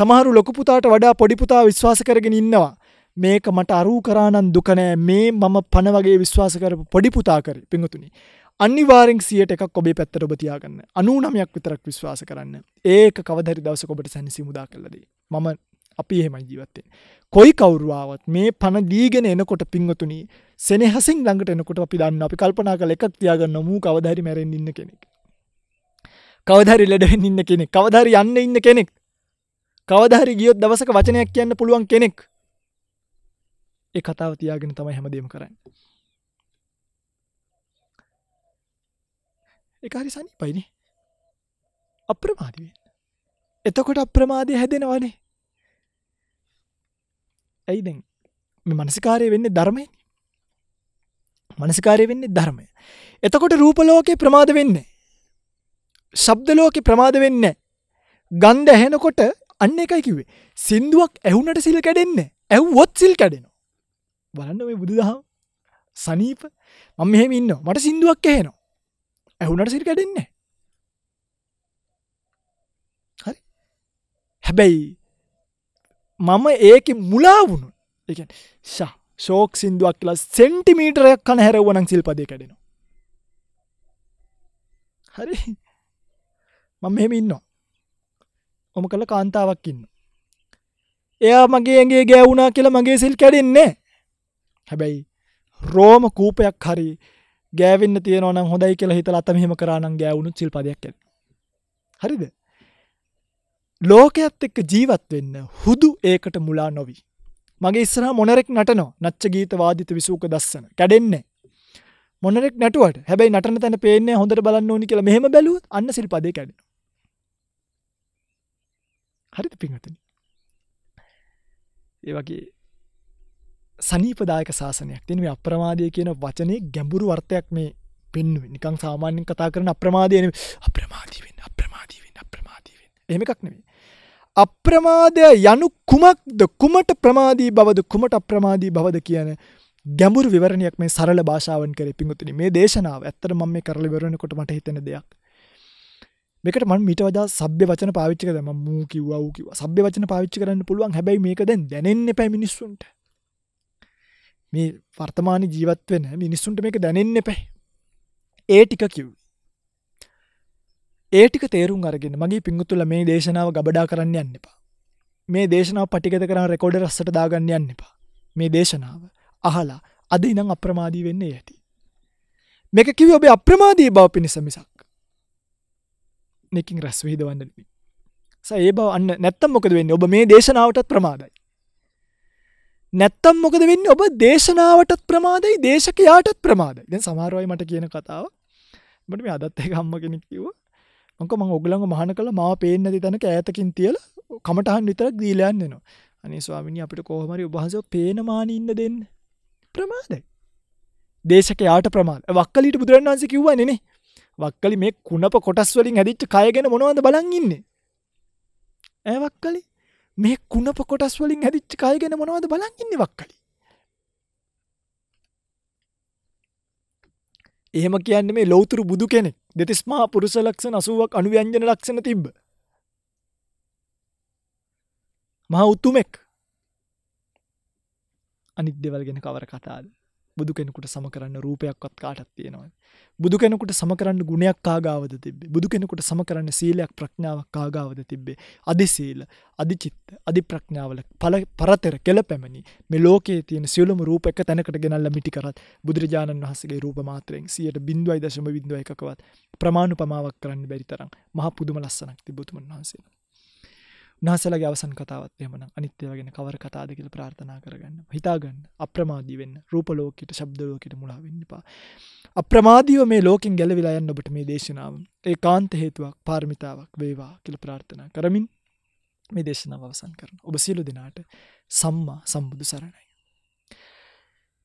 සමහරු ලොකු පුතාට වඩා පොඩි පුතා විශ්වාස කරගෙන ඉන්නවා. මේක මට අරූ කරා නම් දුක නෑ මේ මම පණ වගේ විශ්වාස කරපු පොඩි පුතා කරේ. පිඟුතුනි. අනිවාරෙන් සියට එකක් ඔබේ පැත්තර ඔබතියාගන්න අනුනමයක් විතරක් විශ්වාස කරන්න ඒක කවදරි දවස ඔබට සැනිසි මුදා කලදී මම අපි එහෙමයි ජීවත්තේ. කොයි කවුරුවාවත් මේ පණ දීගෙන එනකොට පින්වතුනි සෙනෙහසින් ළඟට එනකොට අපි දන්න අපි කල්පනා කළ එකක් තියාගන්න මූ කවදරි මැරෙන් ඉන්න කෙනෙක්. කවදරි ලෙඩෙන් ඉන්න කෙනෙක් කවදරි යන්න ඉන්න කෙනෙක් කවදරි ගියොත් දවසක වචනයක් කියන්න පුළුවන් කෙනෙක් ඒ කතාව තියාගෙන තමයි හැමදේම කරන්න. එක හරි සනිපයිනේ අප්‍රමාදී වෙන්න එතකොට අප්‍රමාදය හැදෙනවානේ ඇයි දැන් මේ මනසිකාරය වෙන්නේ ධර්මයනි මනසිකාරය වෙන්නේ ධර්මය. එතකොට රූපලෝකේ ප්‍රමාද වෙන්නේ. ශබ්දලෝකේ ප්‍රමාද වෙන්නේ. ගන්ධ ඇහෙනකොට අන්න එකයි කිව්වේ. සින්දුවක් ඇහුනට සිල් කැඩෙන්නේ. ඇහුවොත් සිල් කැඩෙනවා. බලන්න මේ බුදුදහම සනීප මම මෙහෙම ඉන්නවා. මට සින්දුවක් ඇහෙනවා. ඇහුනට සිට කැඩෙන්නේ හරි හැබැයි මම ඒක මුලාවුණු එක ශා ශෝක් සිින්දුවක් කියලා සෙන්ටිමීටරයක් කන හැරවනං සිල්පදය කැඩෙනවා හරි මම මෙහෙම ඉන්නවා ඔම කළ කාන්තාවක් ඉන්න එයා මගේගේ ගෑවුනා කියලා මගේ සිල් කැඩෙන්නේ හැබැයි රෝම කූපයක් හරි ගෑවෙන්න තියෙනවන හොඳයි කියලා හිතල අත මෙහෙම කරනම් ගෑවුණු සිල්පදයක් ඇ හරිද ලෝකයත් එක්ක ජීවත් වෙන්න හුදු ඒකට මුලා නොවී මගේ ඉස්සර මොනරෙක් නටනො නච්ච ගීත වාදිත විසූක දස්සන කැඩෙන්නේ මොනරෙක් නැටුවට හැබැයි නටන තැන පේන්නේ හොඳට බලන්න ඕනි කියලා මෙහෙම බැලුවත් අන්න සිල්පදේ කැඩෙන හරිද පිහතන ඒ වගේ සනීපදායක ශාසනයක් තින මේ අප්‍රමාදය කියන වචනේ ගැඹුරු වර්තයක් මේ පෙන්නු නිකං සාමාන්‍යෙන් කතා කරන අප්‍රමාදයන අප්‍රමාදීවෙන් අප්‍රමාදීවෙන් අප්‍රමාදීවෙන් එහෙම එකක් නෙවේ. අප්‍රමාදය යනු කුමක්ද කුමට ප්‍රමාදී බවද කුමට අප්‍රමාදී බවද කියන ගැඹුරු විවරණයක් මේ සරල භාෂාවන් කර පිංගුතුනි මේ දේශනාව ඇත්තට මම මේ කරල විවරණකොට මට හිතෙන දෙයක්. මේකට මන් මිට වදා සබ්‍ය වචන පාවිච්චි කරම මූ කිව්වා වූ කිව සබ්‍ය වචන පාවිච්චි කරන්න පුළුවන් හැබැයි මේක දැන් දැනෙන්න පැමිනිස්සුන්ට මේ වර්තමාන ජීවත් වෙන මිනිස්සුන්ට මේක දැනෙන්න පැ ඒ ටික කිව් ඒටික තේරුම් අරගෙන මගේ පිංගුතුල මේ දේශනාව ගබඩා කරන්න යන්න එපා මේ දේශනාව පටිගත කරන රෙකෝඩ රස්සට දාගන්න යන්න එපා මේ දේශනාව අහලා අද ඉනම් අප්‍රමාදී වෙන්නේ ඇති මේක කිව ඔබේ අප්‍රමාදී බව පිණිස මිසක් නෙකින් රැස්වහිද වන්නලි ඒ බව අන්න නැත්තම් මොකද වෙන්න ඔබ මේ දේශනාවටත් ප්‍රමාදයි නැත්තම් මොකද වෙන්න ඔබ දේශනාවටත් ප්‍රමාදයි දේශකයාටත් ප්‍රමාදයි දැන් සමාරෝයි මට කියන කතාව මට මේ අදත් ඒක අම්ම කෙනෙක් කිව්ව මංක මං ඔගලඟ මහන කළ මාව පේන්න නැති තැනක ඈතකින් තියලා කමටහන් විතරක් දීලා යන්නනවා අනේ ස්වාමිනී අපිට කොහොමරි ඔබහන්සෝ පේනමාන ඉන්න දෙන්න ප්‍රමාදයි දේශකයාට ප්‍රමාද වක්කලීට බුදුරන් වහන්සේ කිව්වා නෙනේ වක්කලි මේ කුණප කොටස් වලින් හැදිච්ච කය ගැන මොනවද බලන් ඉන්නේ ඇවක්කලි මේ කුණප කොටස් වලින් හැදිච්ච කය ගැන මොනවද බලන් ඉන්නේ වක්කලි. එහෙම කියන්නේ මේ ලෞතුරු බුදු කෙනෙක් දෙතිස් මහා පුරුෂ ලක්ෂණ 80ක් අනුව්‍යංජන ලක්ෂණ තිබ්බ. මහා උතුමෙක්. අනිත් දේවල් ගැන කවර කතාද? බුදු කෙනෙකුට සමකරන්න රූපයක්වත් කාටත් තියෙනවා. බුදු කෙනෙකුට සමකරන්න ගුණයක් කාගාවද තිබේ බුදු කෙනෙකුට සමකරන්න සීලයක් ප්‍රඥාවක් කාගාවද තිබේ අධි සීල අධිචිත්ත අධි ප්‍රඥාවල පල පරතෙර කෙල පැමණි මේ ලෝකයේ තියෙන සියලුම රූප එක තැනකට ගෙනල්ල මිටි කරත් බුදුරජාණන් වහසගේ රූප මාත්‍රයෙන් සියයට බින්දුවයි දශම බින්දුව එකකවත් ප්‍රමාණු පමාවක් කරන්න බැරි තරම් මහ පුදුම ලස්සනක් තිබුතුමන් වහන්සේලා. උන්හසලගේ අවසන් කතාවත් එමන අනිත්‍යව ගෙන කවර කතාද කියල ප්‍රාර්ථනා කරගන්න හිතාගන්න අප්‍රමාදී වෙන්න රූපලෝකට ශබ්දලෝකට මුලා වෙන්නපා අප්‍රමාදීව මේ ලෝකින් ගැලවිලා යන්න ඔබට මේ දේශනාව ඒ කාන්ත හේතුවක් පාර්මිතාවක් වේවා කියල ප්‍රාර්ථනා කරමින් මේ දේශනාව අවසන් කරන ඔබ සියලු දෙනාට සම්මා සම්බුදු සරණයි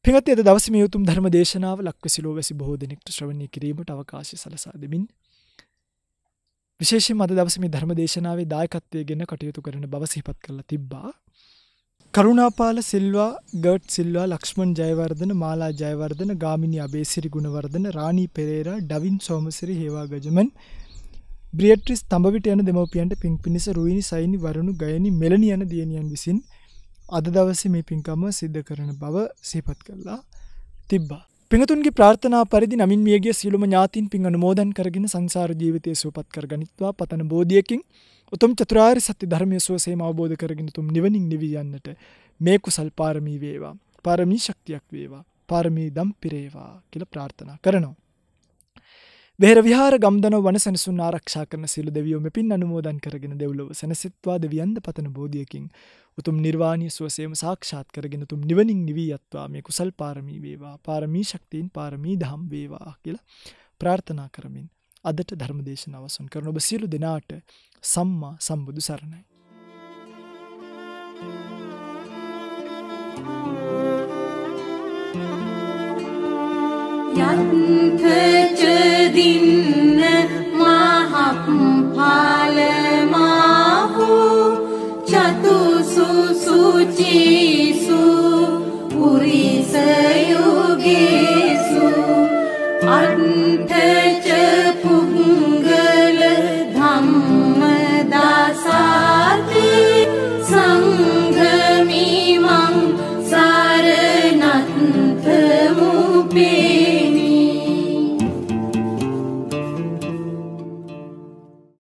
පිගත දවස මේ යුතුම් ධර්ම දේශනාව ලක්ව සිලෝ වැසි බොහෝ දෙනෙක්ට ශ්‍රවණය කිරීමට අවකාශය සලසා දෙමින් විශේෂෙන් අද දවසම ධර්ම දේශනාවේ දායකත්වය ගෙන කටයුතු කරන බවසිහිපත් කරලා තිබ්බා. කරුණාපාල සිල්වා ගට් සිල්වා ලක්ෂ්මන් ජයවර්ධන මාලා ජයවර්ධන ගාමිණි අබේසිරි ගුණවර්ධන රාණී පෙරේරා ඩවින් සෝමසිරි හේවා ගජමන් බ්‍රියට්‍රිස් තඹවිට යන දෙමවපියන්ට පින් පිණිස රුයිනි සයිනි වරුණු ගයනි මෙලනි යන දියණියන් විසින් අද දවසේ මේ පින්කම සිද්ධ කරන බව සිහිපත් කළා තිබ්බා. පිඟතුන්ගේ ප්‍රාර්ථනා පරිදි නමින් මියගේ සියලුම ඥාතින් පින් අනුමෝදන් කරගෙන සංසාර ජීවිතය සුවපත් කරගනිත්වා පතන බෝධියකින් උතුම් චතුරාර්ය සත්‍ය ධර්මය සුවසේම අවබෝධ කරගෙන උතුම් නිවනින් නිවී යන්නට මේ කුසල් පාරමී වේවා. පාරමී ශක්තියක් වේවා. පාරමී දම් පිරේවා කියලා ප්‍රාර්ථනා කරනවා. බෙර විහාර ගම්දන වන සැනසුන් ආරක්ෂා කරන සියලු දෙවියෝ මෙපින් අනුමෝදන් කරගෙන දෙව්ලොව සැනසෙත්වා දෙවියන්ද පතන බෝධියකින් උතුම් නිර්වාණය සුවසේම සාක්ෂාත් කරගෙන තුම් නිවනින් නිවී යත්වා මේ කුසල් පාරමී වේවා පාරමී ශක්තිීන් පාරමී දහම් වේවා කියලා ප්‍රාර්ථනා කරමින් අදට ධර්මදේශන අවසන් කරන ඔබ සියලු දෙනාට සම්මා සම්බුදු සරණයි. යත්පෙ दिन्न माहा कुंपाल माहु चतु सुची